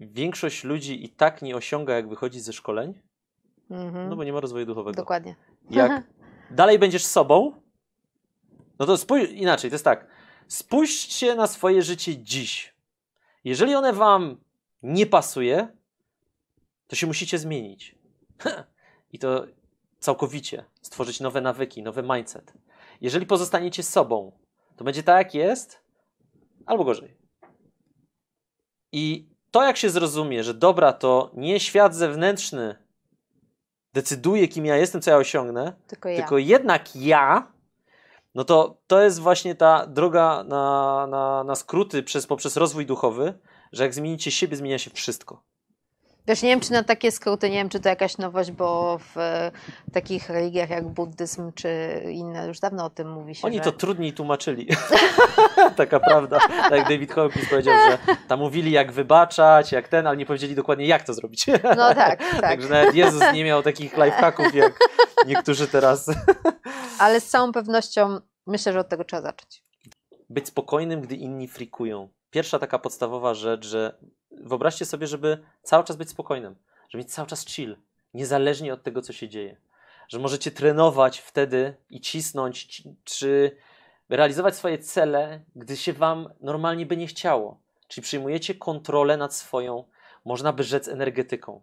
większość ludzi i tak nie osiąga, jak wychodzi ze szkoleń, mhm. no bo nie ma rozwoju duchowego. Dokładnie. Jak dalej będziesz sobą, no to spójrz inaczej, to jest tak. Spójrzcie na swoje życie dziś. Jeżeli one wam nie pasuje, to się musicie zmienić. I to całkowicie. Stworzyć nowe nawyki, nowy mindset. Jeżeli pozostaniecie sobą, to będzie tak, jak jest, albo gorzej. I to jak się zrozumie, że dobra to nie świat zewnętrzny decyduje, kim ja jestem, co ja osiągnę, tylko, ja. tylko jednak ja, no to to jest właśnie ta droga na, na, na skróty przez, poprzez rozwój duchowy, że jak zmienicie siebie, zmienia się wszystko. Wiesz, nie wiem, czy na takie skróty, nie wiem, czy to jakaś nowość, bo w e, takich religiach jak buddyzm czy inne już dawno o tym mówi się. Oni że... to trudniej tłumaczyli. Taka prawda. Tak jak David Hawkins powiedział, że tam mówili jak wybaczać, jak ten, ale nie powiedzieli dokładnie jak to zrobić. No tak, tak. Także nawet Jezus nie miał takich lifehacków jak niektórzy teraz. ale z całą pewnością myślę, że od tego trzeba zacząć. Być spokojnym, gdy inni frikują. Pierwsza taka podstawowa rzecz, że wyobraźcie sobie, żeby cały czas być spokojnym, żeby mieć cały czas chill, niezależnie od tego, co się dzieje. Że możecie trenować wtedy i cisnąć, czy realizować swoje cele, gdy się wam normalnie by nie chciało. Czyli przyjmujecie kontrolę nad swoją, można by rzec, energetyką.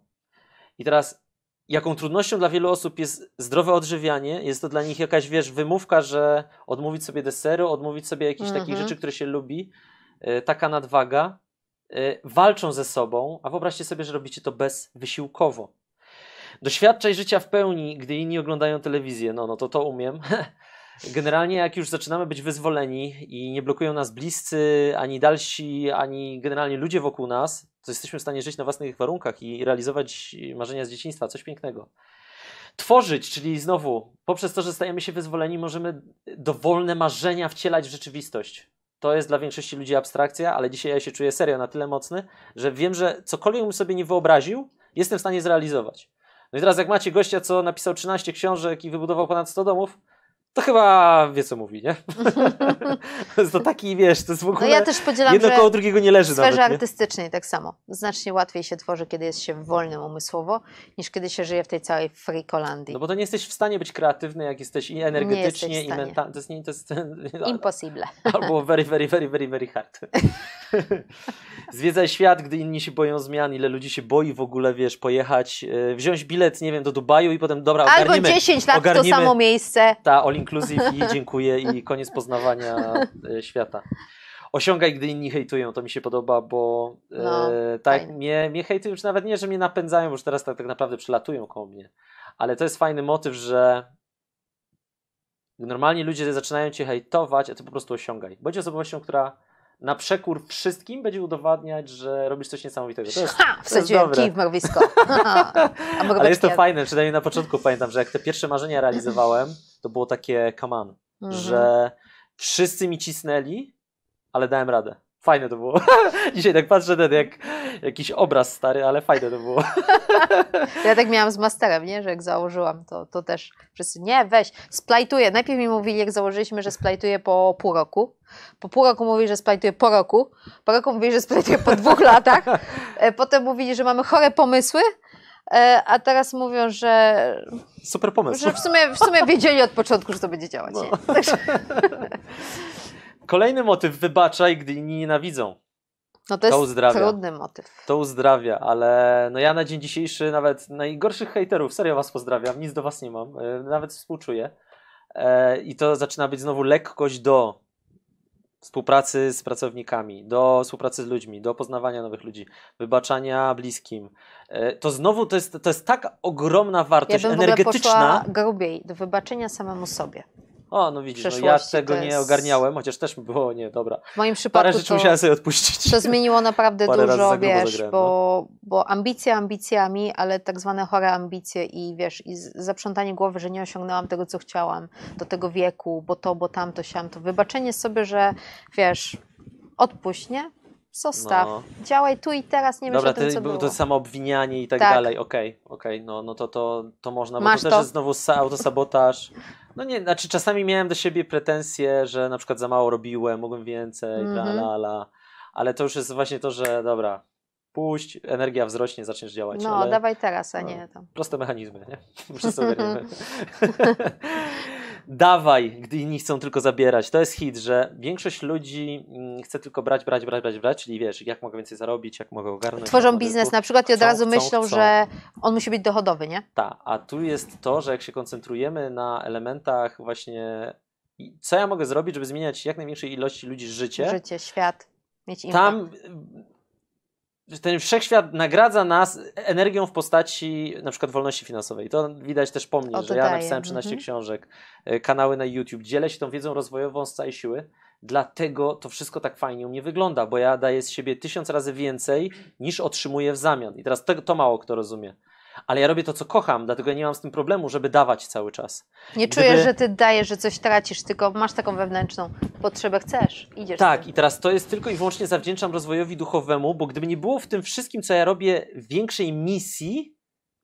I teraz, jaką trudnością dla wielu osób jest zdrowe odżywianie, jest to dla nich jakaś, wiesz, wymówka, że odmówić sobie deseru, odmówić sobie jakichś takich mhm. rzeczy, które się lubi, e, taka nadwaga. Y, walczą ze sobą, a wyobraźcie sobie, że robicie to bezwysiłkowo. Doświadczaj życia w pełni, gdy inni oglądają telewizję. No, no to to umiem. Generalnie, jak już zaczynamy być wyzwoleni i nie blokują nas bliscy, ani dalsi, ani generalnie ludzie wokół nas, to jesteśmy w stanie żyć na własnych warunkach i realizować marzenia z dzieciństwa. Coś pięknego. Tworzyć, czyli znowu, poprzez to, że stajemy się wyzwoleni, możemy dowolne marzenia wcielać w rzeczywistość to jest dla większości ludzi abstrakcja, ale dzisiaj ja się czuję serio na tyle mocny, że wiem, że cokolwiek bym sobie nie wyobraził, jestem w stanie zrealizować. No i teraz jak macie gościa, co napisał 13 książek i wybudował ponad 100 domów, to chyba wie, co mówi, nie? to taki, wiesz, to jest w no ogóle... No ja też podzielam, jedno koło drugiego nie leży w sferze nawet, artystycznej tak samo. Znacznie łatwiej się tworzy, kiedy jest się wolnym umysłowo, niż kiedy się żyje w tej całej frikolandii. No bo to nie jesteś w stanie być kreatywny, jak jesteś i energetycznie, jesteś i mentalnie. To jest, to jest... Impossible. Albo very, very, very, very, very hard. Zwiedzaj świat, gdy inni się boją zmian, ile ludzi się boi w ogóle, wiesz, pojechać, e, wziąć bilet, nie wiem, do Dubaju i potem, dobra, Albo ogarniemy. Albo 10 lat ogarniemy, to samo miejsce. Ta, Olimp inclusive i dziękuję i koniec poznawania e, świata. Osiągaj, gdy inni hejtują, to mi się podoba, bo e, no, e, tak, mnie, mnie już nawet nie, że mnie napędzają, bo już teraz tak, tak naprawdę przelatują koło mnie, ale to jest fajny motyw, że normalnie ludzie zaczynają cię hejtować, a ty po prostu osiągaj. Bądź osobowością, która na przekór wszystkim będzie udowadniać, że robisz coś niesamowitego. To jest, ha! Wsadziłem kij w mrowisko. Ale jest to fajne, przynajmniej na początku pamiętam, że jak te pierwsze marzenia realizowałem, to było takie kaman, że mhm. wszyscy mi cisnęli, ale dałem radę. Fajne to było. Dzisiaj tak patrzę ten jak jakiś obraz stary, ale fajne to było. ja tak miałam z masterem, nie? Że jak założyłam, to, to też wszyscy, nie, weź, splajtuję. Najpierw mi mówili, jak założyliśmy, że splajtuję po pół roku. Po pół roku mówili, że splajtuję po roku. Po roku mówili, że splajtuję po dwóch latach. E, potem mówili, że mamy chore pomysły. E, a teraz mówią, że. Super pomysł. Że w sumie, w sumie wiedzieli od początku, że to będzie działać. No. Także... Kolejny motyw, wybaczaj, gdy inni nienawidzą. No to, to jest uzdrawia. trudny motyw. To uzdrawia, ale no ja na dzień dzisiejszy nawet najgorszych hejterów, serio was pozdrawiam, nic do was nie mam, e, nawet współczuję. E, I to zaczyna być znowu lekkość do współpracy z pracownikami, do współpracy z ludźmi, do poznawania nowych ludzi, wybaczania bliskim. E, to znowu to jest, to jest tak ogromna wartość ja bym energetyczna. Ja grubiej, do wybaczenia samemu sobie. O, no widzisz, no ja tego jest... nie ogarniałem, chociaż też było, nie, dobra. W moim przypadku Parę rzeczy to, musiałem sobie odpuścić. To zmieniło naprawdę Parę dużo, wiesz, zagrałem, bo, no. bo ambicje ambicjami, ale tak zwane chore ambicje i wiesz, i zaprzątanie głowy, że nie osiągnęłam tego, co chciałam, do tego wieku, bo to, bo tamto, siamto. Wybaczenie sobie, że wiesz, odpuść, nie? Zostaw. No. Działaj tu i teraz, nie Dobra, myśl o tym, co było. to samo obwinianie i tak, tak. dalej, okej, okay, okej, okay. no, no to, to, to można, Masz bo to, to też jest znowu autosabotaż. No nie, znaczy czasami miałem do siebie pretensje, że na przykład za mało robiłem, mogłem więcej, mm -hmm. la, la, la. Ale to już jest właśnie to, że dobra, puść, energia wzrośnie, zaczniesz działać. No, dawaj teraz, a no, nie tam. Proste mechanizmy, nie? Wszyscy dawaj, gdy inni chcą tylko zabierać. To jest hit, że większość ludzi mm, chce tylko brać, brać, brać, brać, brać czyli wiesz, jak mogę więcej zarobić, jak mogę ogarnąć. Tworzą biznes na przykład i od chcą, razu myślą, chcą, że on musi być dochodowy, nie? Tak, a tu jest to, że jak się koncentrujemy na elementach właśnie co ja mogę zrobić, żeby zmieniać jak największej ilości ludzi życie. Życie, świat. mieć Tam ten wszechświat nagradza nas energią w postaci na przykład wolności finansowej. To widać też po mnie, o, że ja daje. napisałem 13 mhm. książek, e, kanały na YouTube, dzielę się tą wiedzą rozwojową z całej siły. Dlatego to wszystko tak fajnie u mnie wygląda, bo ja daję z siebie tysiąc razy więcej niż otrzymuję w zamian. I teraz to, to mało kto rozumie ale ja robię to, co kocham, dlatego ja nie mam z tym problemu, żeby dawać cały czas. Nie Gdyby... czujesz, że ty dajesz, że coś tracisz, tylko masz taką wewnętrzną potrzebę, chcesz, idziesz. Tak, i teraz to jest tylko i wyłącznie zawdzięczam rozwojowi duchowemu, bo gdyby nie było w tym wszystkim, co ja robię, większej misji,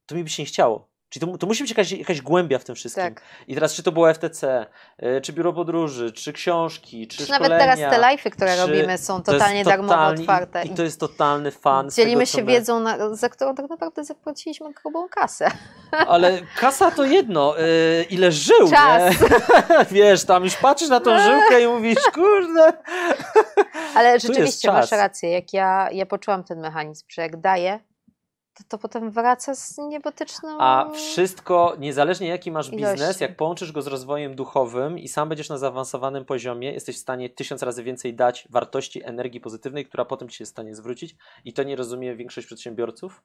to mi by się nie chciało. Czyli to, to musi być jakaś, jakaś głębia w tym wszystkim. Tak. I teraz, czy to było FTC, y, czy biuro podróży, czy książki, czy, czy szkolenia, nawet teraz te live'y, które robimy, są totalnie to darmowo totalnie, otwarte. I, I, to jest totalny fan. Dzielimy tego, się my... wiedzą, na, za którą tak naprawdę zapłaciliśmy grubą kasę. Ale kasa to jedno. Y, ile żył, Czas. Nie? Wiesz, tam już patrzysz na tą żyłkę i mówisz, kurde. Ale rzeczywiście masz rację. Jak ja, ja poczułam ten mechanizm, że jak daję, to, to potem wraca z niebotyczną. A wszystko, niezależnie jaki masz biznes, ilości. jak połączysz go z rozwojem duchowym i sam będziesz na zaawansowanym poziomie, jesteś w stanie tysiąc razy więcej dać wartości energii pozytywnej, która potem ci się stanie zwrócić. I to nie rozumie większość przedsiębiorców.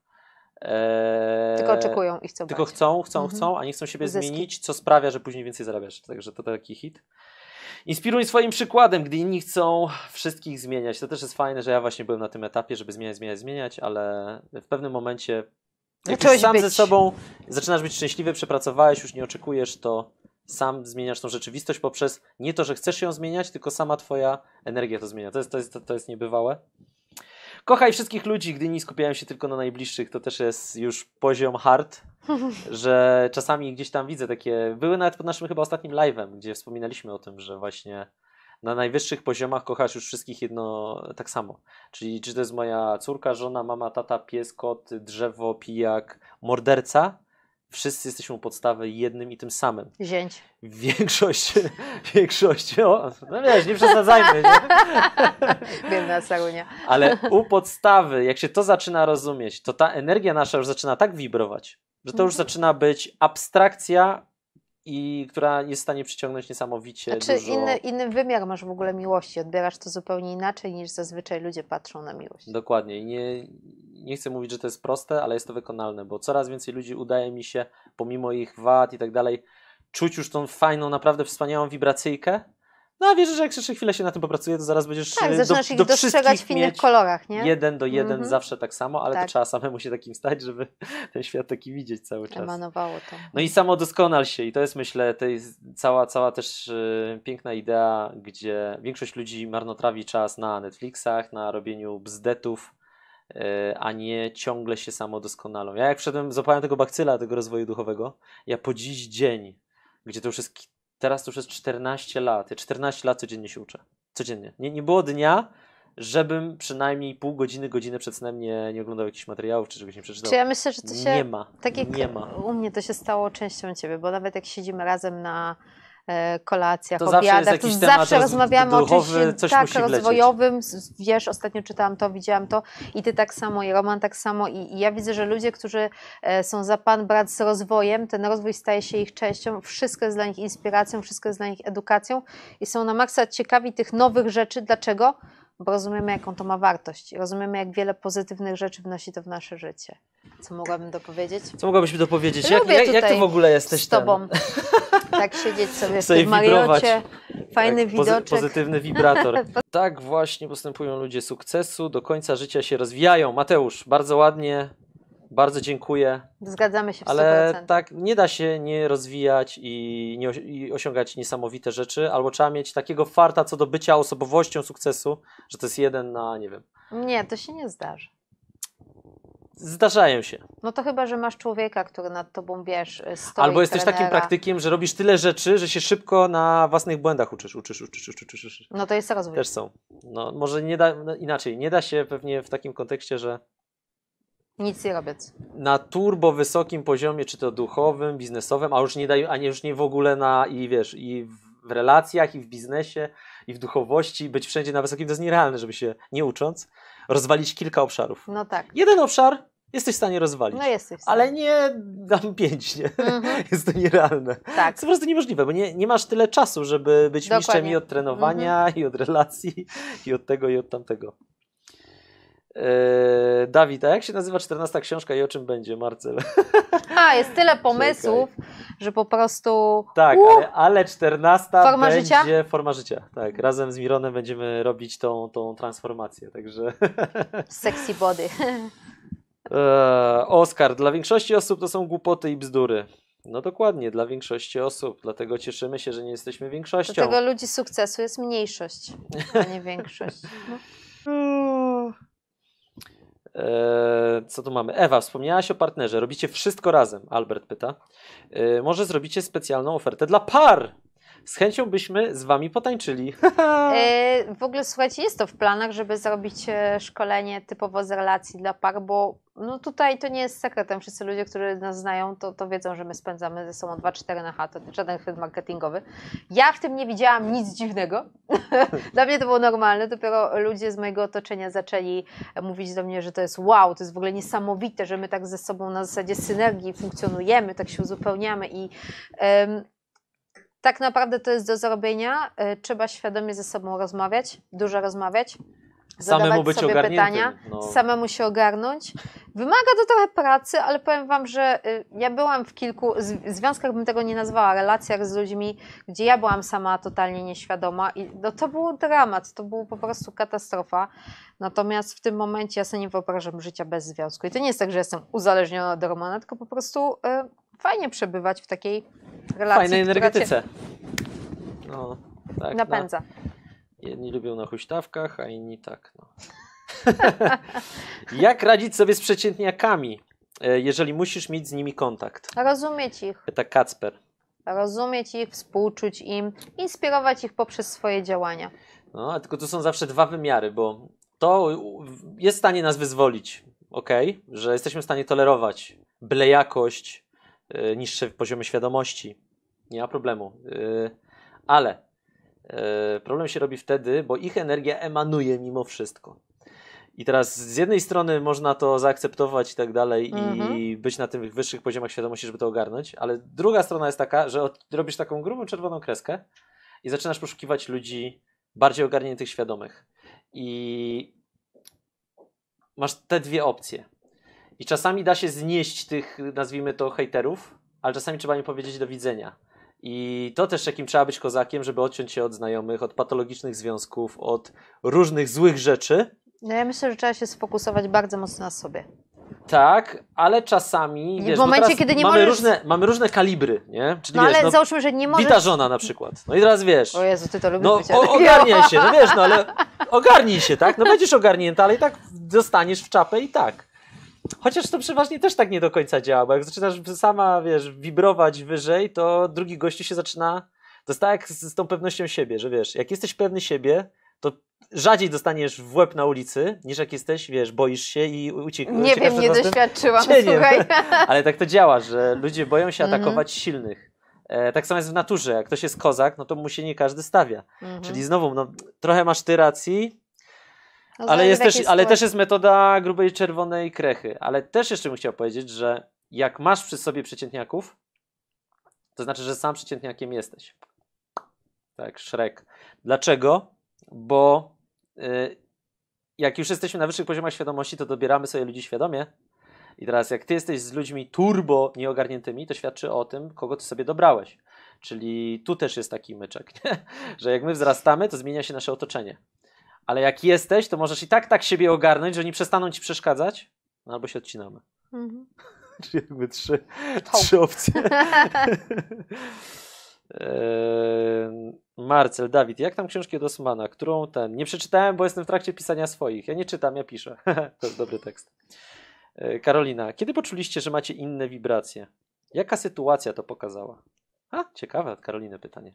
Eee, tylko oczekują i chcą. Tylko brać. chcą, chcą, mhm. chcą, a nie chcą siebie Zyski. zmienić, co sprawia, że później więcej zarabiasz. Także to taki hit. Inspiruj swoim przykładem, gdy inni chcą wszystkich zmieniać. To też jest fajne, że ja właśnie byłem na tym etapie, żeby zmieniać, zmieniać, zmieniać, ale w pewnym momencie jak już sam być. ze sobą zaczynasz być szczęśliwy, przepracowałeś, już nie oczekujesz, to sam zmieniasz tą rzeczywistość poprzez nie to, że chcesz ją zmieniać, tylko sama twoja energia to zmienia. To jest, to jest, to jest niebywałe. Kochaj wszystkich ludzi, gdy nie skupiają się tylko na najbliższych. To też jest już poziom hard, że czasami gdzieś tam widzę takie. Były nawet pod naszym chyba ostatnim live'em, gdzie wspominaliśmy o tym, że właśnie na najwyższych poziomach kochasz już wszystkich jedno tak samo. Czyli czy to jest moja córka, żona, mama, tata, pies, kot, drzewo, pijak, morderca wszyscy jesteśmy u podstawy jednym i tym samym. Zięć. Większość, większość, o, no wiesz, nie przesadzajmy, Biedna salunia. Ale u podstawy, jak się to zaczyna rozumieć, to ta energia nasza już zaczyna tak wibrować, że to już mhm. zaczyna być abstrakcja i która jest w stanie przyciągnąć niesamowicie znaczy, dużo... Inny, inny wymiar masz w ogóle miłości, odbierasz to zupełnie inaczej niż zazwyczaj ludzie patrzą na miłość. Dokładnie nie, nie chcę mówić, że to jest proste, ale jest to wykonalne, bo coraz więcej ludzi udaje mi się, pomimo ich wad i tak dalej, czuć już tą fajną, naprawdę wspaniałą wibracyjkę, no a wiesz, że jak jeszcze chwilę się na tym popracuje, to zaraz będziesz tak, zaczynasz e, do, ich do dostrzegać w innych kolorach, nie? Jeden do jeden mm -hmm. zawsze tak samo, ale tak. to trzeba samemu się takim stać, żeby ten świat taki widzieć cały czas. Emanowało to. No i samo doskonal się i to jest myślę to jest cała, cała też yy, piękna idea, gdzie większość ludzi marnotrawi czas na Netflixach, na robieniu bzdetów, e, a nie ciągle się samo doskonalą. Ja jak wszedłem, zapałem tego bakcyla, tego rozwoju duchowego, ja po dziś dzień, gdzie to już jest Teraz to już jest 14 lat. Ja 14 lat codziennie się uczę. Codziennie. Nie, nie było dnia, żebym przynajmniej pół godziny, godzinę przed snem nie, nie oglądał jakichś materiałów, czy czegoś nie przeczytał. Czy ja myślę, że to się... Nie ma. Tak jak nie ma. u mnie to się stało częścią ciebie, bo nawet jak siedzimy razem na E, kolacjach, to obiadach. Zawsze zawsze rozmawiamy duchowy, o czymś tak rozwojowym. Lecieć. Wiesz, ostatnio czytałam to, widziałam to i ty tak samo, i Roman tak samo. I, i ja widzę, że ludzie, którzy e, są za pan brat z rozwojem, ten rozwój staje się ich częścią. Wszystko jest dla nich inspiracją, wszystko jest dla nich edukacją i są na maksa ciekawi tych nowych rzeczy. Dlaczego? bo rozumiemy, jaką to ma wartość. Rozumiemy, jak wiele pozytywnych rzeczy wnosi to w nasze życie. Co mogłabym dopowiedzieć? Co mogłabyś mi dopowiedzieć? Jak, jak, jak, ty w ogóle jesteś z tobą? tak siedzieć sobie, sobie w Mariocie, fajny tak, widoczek. Pozytywny wibrator. tak właśnie postępują ludzie sukcesu, do końca życia się rozwijają. Mateusz, bardzo ładnie bardzo dziękuję. Zgadzamy się w 100%. Ale tak nie da się nie rozwijać i, nie i osiągać niesamowite rzeczy, albo trzeba mieć takiego farta co do bycia osobowością sukcesu, że to jest jeden na, nie wiem. Nie, to się nie zdarzy. Zdarzają się. No to chyba, że masz człowieka, który nad tobą wiesz, y, stoi. Albo jesteś trenera. takim praktykiem, że robisz tyle rzeczy, że się szybko na własnych błędach uczysz, uczysz, uczysz, uczysz, uczysz. No to jest rozwój. Też są. No, może nie da, no inaczej, nie da się pewnie w takim kontekście, że nic nie robiąc. Na turbo wysokim poziomie, czy to duchowym, biznesowym, a już nie, daj, a nie, już nie w ogóle na, i wiesz, i w relacjach, i w biznesie, i w duchowości, być wszędzie na wysokim, to jest nierealne, żeby się, nie ucząc, rozwalić kilka obszarów. No tak. Jeden obszar jesteś w stanie rozwalić. No jesteś. Ale nie dam pięć, nie? Mhm. Jest to nierealne. Tak. To po prostu niemożliwe, bo nie, nie masz tyle czasu, żeby być Dokładnie. mistrzem i od trenowania, mhm. i od relacji, i od tego, i od tamtego. Yy, Dawid, a jak się nazywa 14 książka i o czym będzie, Marcel? A, jest tyle pomysłów, że po prostu. Tak, uh, ale, ale 14 forma będzie życia? forma życia. Tak, razem z Mironem będziemy robić tą, tą transformację, także. Sexy body. Oscar, eee, Oskar, dla większości osób to są głupoty i bzdury. No dokładnie, dla większości osób, dlatego cieszymy się, że nie jesteśmy większością. Dlatego ludzi sukcesu jest mniejszość, a nie większość. No. E, co tu mamy? Ewa, wspomniałaś o partnerze. Robicie wszystko razem? Albert pyta. E, może zrobicie specjalną ofertę dla par? z chęcią byśmy z Wami potańczyli. E, w ogóle słuchajcie, jest to w planach, żeby zrobić e, szkolenie typowo z relacji dla par, bo no tutaj to nie jest sekretem. Wszyscy ludzie, którzy nas znają, to, to wiedzą, że my spędzamy ze sobą 2-4 na chatę, żaden chwyt marketingowy. Ja w tym nie widziałam nic dziwnego. dla mnie to było normalne. Dopiero ludzie z mojego otoczenia zaczęli mówić do mnie, że to jest wow, to jest w ogóle niesamowite, że my tak ze sobą na zasadzie synergii funkcjonujemy, tak się uzupełniamy i, tak naprawdę to jest do zrobienia. Y, trzeba świadomie ze sobą rozmawiać, dużo rozmawiać, zadawać być sobie pytania, no. samemu się ogarnąć. Wymaga to trochę pracy, ale powiem Wam, że y, ja byłam w kilku związkach, bym tego nie nazwała, relacjach z ludźmi, gdzie ja byłam sama totalnie nieświadoma i no, to był dramat, to była po prostu katastrofa. Natomiast w tym momencie ja sobie nie wyobrażam życia bez związku. I to nie jest tak, że jestem uzależniona od Romana, tylko po prostu y, fajnie przebywać w takiej relacji. Fajnej energetyce. No, tak, no. napędza. Na, jedni lubią na huśtawkach, a inni tak. No. Jak radzić sobie z przeciętniakami, e, jeżeli musisz mieć z nimi kontakt? Rozumieć ich. Pyta Kacper. Rozumieć ich, współczuć im, inspirować ich poprzez swoje działania. No, tylko tu są zawsze dwa wymiary, bo to jest w stanie nas wyzwolić, ok? Że jesteśmy w stanie tolerować blejakość. Y, niższe poziomy świadomości. Nie ma problemu. Y, ale y, problem się robi wtedy, bo ich energia emanuje mimo wszystko. I teraz z jednej strony można to zaakceptować i tak dalej mhm. i być na tych wyższych poziomach świadomości, żeby to ogarnąć, ale druga strona jest taka, że robisz taką grubą czerwoną kreskę i zaczynasz poszukiwać ludzi bardziej ogarniętych, świadomych. I masz te dwie opcje. I czasami da się znieść tych, nazwijmy to, hejterów, ale czasami trzeba im powiedzieć do widzenia. I to też jakim trzeba być kozakiem, żeby odciąć się od znajomych, od patologicznych związków, od różnych złych rzeczy. No ja myślę, że trzeba się sfokusować bardzo mocno na sobie. Tak, ale czasami. Wiesz, w momencie, kiedy nie mamy możesz... Różne, mamy różne kalibry, nie? Czyli, no wiesz, ale no, załóżmy, że nie możesz. Bita żona na przykład. No i teraz wiesz. O Jezu, ty to lubisz. No o, ogarniaj się, no wiesz, no ale ogarnij się, tak? No będziesz ogarnięta, ale i tak dostaniesz w czapę i tak. Chociaż to przeważnie też tak nie do końca działa, bo jak zaczynasz sama, wiesz, wibrować wyżej, to drugi gościu się zaczyna. To jest tak z, z tą pewnością siebie, że wiesz, jak jesteś pewny siebie, to rzadziej dostaniesz w łeb na ulicy, niż jak jesteś, wiesz, boisz się i uciekasz. Nie wiem, nie doświadczyłam, cieniem. słuchaj. Ale tak to działa, że ludzie boją się mhm. atakować silnych. E, tak samo jest w naturze, jak ktoś jest kozak, no to mu się nie każdy stawia. Mhm. Czyli znowu, no, trochę masz ty racji, no ale, jest też, ale też jest metoda grubej czerwonej krechy. Ale też jeszcze bym chciał powiedzieć, że jak masz przy sobie przeciętniaków, to znaczy, że sam przeciętniakiem jesteś. Tak, szrek. Dlaczego? Bo y, jak już jesteśmy na wyższych poziomach świadomości, to dobieramy sobie ludzi świadomie. I teraz, jak ty jesteś z ludźmi turbo nieogarniętymi, to świadczy o tym, kogo ty sobie dobrałeś. Czyli tu też jest taki myczek, nie? że jak my wzrastamy, to zmienia się nasze otoczenie ale jak jesteś, to możesz i tak tak siebie ogarnąć, że oni przestaną ci przeszkadzać, no albo się odcinamy. Mhm. Czyli jakby trzy, trzy opcje. Eee, Marcel, Dawid, jak tam książki od Osmana, którą ten, nie przeczytałem, bo jestem w trakcie pisania swoich, ja nie czytam, ja piszę, to jest dobry tekst. Eee, Karolina, kiedy poczuliście, że macie inne wibracje? Jaka sytuacja to pokazała? A, ciekawe od Karoliny pytanie.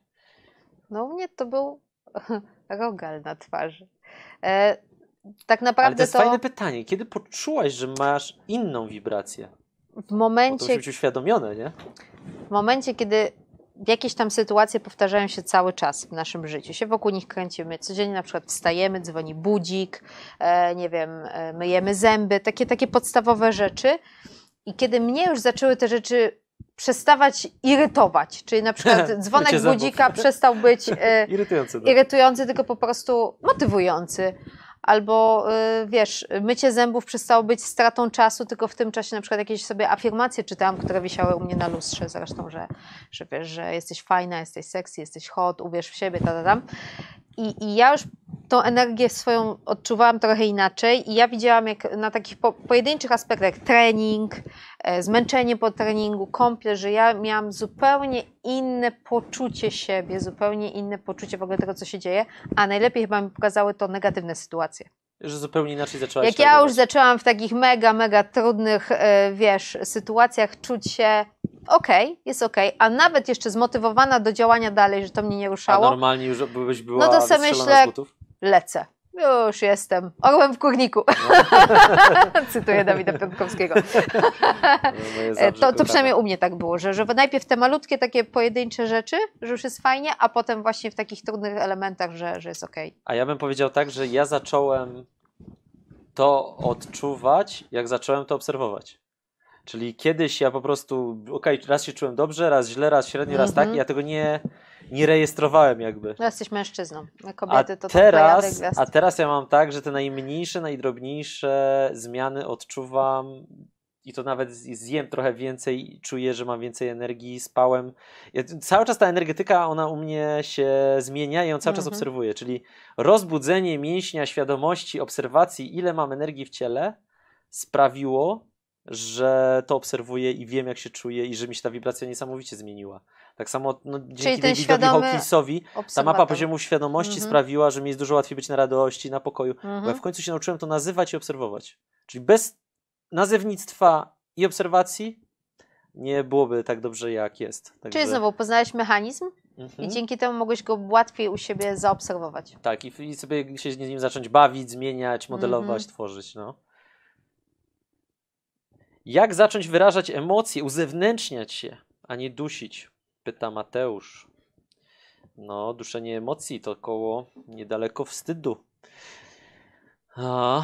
No u mnie to był rogal na twarzy. E, tak naprawdę Ale to jest to... fajne pytanie. Kiedy poczułaś, że masz inną wibrację? W momencie... Bo to być uświadomione, nie? W momencie, kiedy jakieś tam sytuacje powtarzają się cały czas w naszym życiu, się wokół nich kręcimy. Codziennie na przykład wstajemy, dzwoni budzik, e, nie wiem, e, myjemy zęby, takie, takie podstawowe rzeczy. I kiedy mnie już zaczęły te rzeczy przestawać irytować. Czyli na przykład dzwonek budzika przestał być y, irytujący, tak. irytujący, tylko po prostu motywujący. Albo y, wiesz, mycie zębów przestało być stratą czasu, tylko w tym czasie na przykład jakieś sobie afirmacje czytałam, które wisiały u mnie na lustrze zresztą, że, że wiesz, że jesteś fajna, jesteś sexy, jesteś hot, uwierz w siebie, ta, ta, tam. I, I, ja już tą energię swoją odczuwałam trochę inaczej i ja widziałam jak na takich po, pojedynczych aspektach trening, e, zmęczenie po treningu, kąpiel, że ja miałam zupełnie inne poczucie siebie, zupełnie inne poczucie w ogóle tego, co się dzieje, a najlepiej chyba mi pokazały to negatywne sytuacje że zupełnie inaczej zaczęłaś Jak ja już zaczęłam w takich mega, mega trudnych, e, wiesz, sytuacjach czuć się okej, okay, jest okej, okay. a nawet jeszcze zmotywowana do działania dalej, że to mnie nie ruszało. A normalnie już byś była no to sobie myślę, lecę. Już jestem. Orłem w kurniku. No. Cytuję Dawida Piątkowskiego. No, no e, to, to przynajmniej u mnie tak było, że, że najpierw te malutkie takie pojedyncze rzeczy, że już jest fajnie, a potem właśnie w takich trudnych elementach, że, że jest ok. A ja bym powiedział tak, że ja zacząłem to odczuwać, jak zacząłem to obserwować. Czyli kiedyś ja po prostu, okej, okay, raz się czułem dobrze, raz źle, raz średnio, raz mm -hmm. tak, ja tego nie nie rejestrowałem jakby. No jesteś mężczyzną, a kobiety a to teraz, tak A teraz ja mam tak, że te najmniejsze, najdrobniejsze zmiany odczuwam i to nawet zjem trochę więcej, czuję, że mam więcej energii, spałem. Ja, cały czas ta energetyka, ona u mnie się zmienia i ją cały czas mhm. obserwuję, czyli rozbudzenie mięśnia świadomości, obserwacji, ile mam energii w ciele, sprawiło, że to obserwuję i wiem, jak się czuję i że mi się ta wibracja niesamowicie zmieniła. Tak samo no, dzięki Davidowi Hawkinsowi ta mapa poziomu świadomości mhm. sprawiła, że mi jest dużo łatwiej być na radości, na pokoju, bo ja mhm. w końcu się nauczyłem to nazywać i obserwować. Czyli bez nazewnictwa i obserwacji nie byłoby tak dobrze, jak jest. Tak Czyli że... znowu poznałeś mechanizm i mhm. dzięki temu mogłeś go łatwiej u siebie zaobserwować. Tak, i, i sobie się z nim zacząć bawić, zmieniać, modelować, tworzyć. No. Jak zacząć wyrażać emocje, uzewnętrzniać się, a nie dusić? Pyta Mateusz. No, duszenie emocji to koło niedaleko wstydu. A,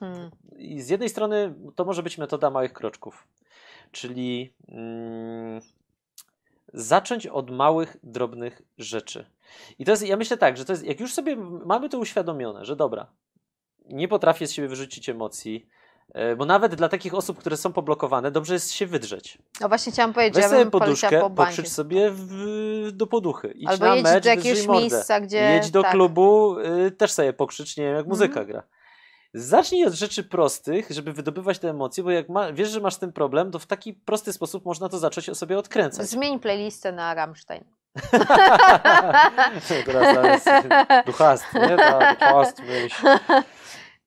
hmm. I z jednej strony to może być metoda małych kroczków, czyli mm, zacząć od małych, drobnych rzeczy. I to jest, ja myślę tak, że to jest, jak już sobie mamy to uświadomione, że dobra, nie potrafię z siebie wyrzucić emocji, E, bo nawet dla takich osób, które są poblokowane, dobrze jest się wydrzeć. No właśnie chciałam powiedzieć, Weź ja sobie poduszkę, po pokrzycz sobie w, do poduchy. Idź Albo na mecz, do jakiegoś miejsca, gdzie... Jedź do tak. klubu, y, też sobie pokrzycz, nie wiem, jak muzyka mm. gra. Zacznij od rzeczy prostych, żeby wydobywać te emocje, bo jak ma, wiesz, że masz ten problem, to w taki prosty sposób można to zacząć o sobie odkręcać. Zmień playlistę na Rammstein. Teraz duchast, nie? Tak, duchast, myśl.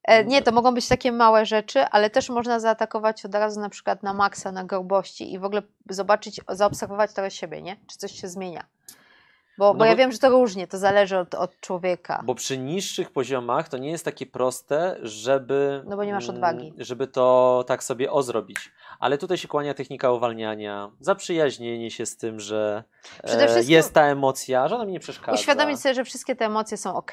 E, mhm. Nie, to mogą być takie małe rzeczy, ale też można zaatakować od razu na przykład na maksa, na grubości i w ogóle zobaczyć, zaobserwować teraz siebie, nie? Czy coś się zmienia. Bo, bo, no bo, ja wiem, że to różnie, to zależy od, od, człowieka. Bo przy niższych poziomach to nie jest takie proste, żeby. No bo nie masz mm, odwagi. Żeby to tak sobie ozrobić. Ale tutaj się kłania technika uwalniania, zaprzyjaźnienie się z tym, że e, jest ta emocja, że ona mi nie przeszkadza. Uświadomić sobie, że wszystkie te emocje są ok.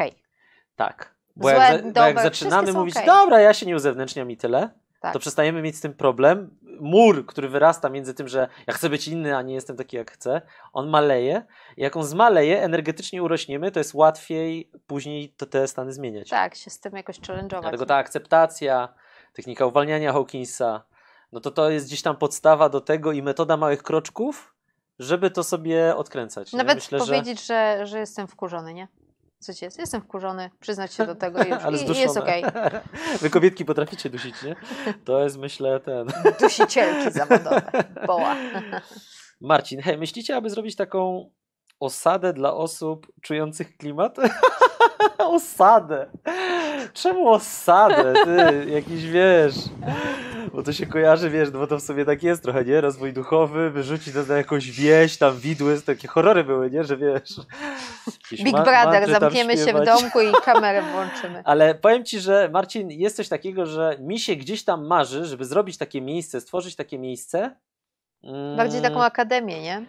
Tak. Bo, Złe, jak, bo jak zaczynamy mówić, okay. dobra, ja się nie uzewnętrzniam i tyle, tak. to przestajemy mieć z tym problem. Mur, który wyrasta między tym, że ja chcę być inny, a nie jestem taki jak chcę, on maleje. Jak on zmaleje, energetycznie urośniemy, to jest łatwiej później to, te stany zmieniać. Tak, się z tym jakoś challenge'ować. Dlatego ta akceptacja, technika uwalniania Hawkinsa, no to to jest gdzieś tam podstawa do tego i metoda małych kroczków, żeby to sobie odkręcać. Nawet Myślę, powiedzieć, że... że, że jestem wkurzony, nie? co ci jest? Jestem wkurzony, przyznać się do tego już Ale i, i jest okej. Okay. Wy kobietki potraficie dusić, nie? To jest myślę ten... Dusicielki zawodowe, boła. Marcin, hej, myślicie, aby zrobić taką osadę dla osób czujących klimat? osadę. Czemu osadę? Ty, jakiś wiesz. Bo to się kojarzy, wiesz, no bo to w sobie tak jest trochę, nie? Rozwój duchowy, wyrzuci to na jakąś wieś, tam widły, takie horrory były, nie? Że wiesz. Big Brother, zamkniemy się w domku i kamerę włączymy. Ale powiem ci, że Marcin, jest coś takiego, że mi się gdzieś tam marzy, żeby zrobić takie miejsce, stworzyć takie miejsce. Bardziej taką mm. akademię, nie?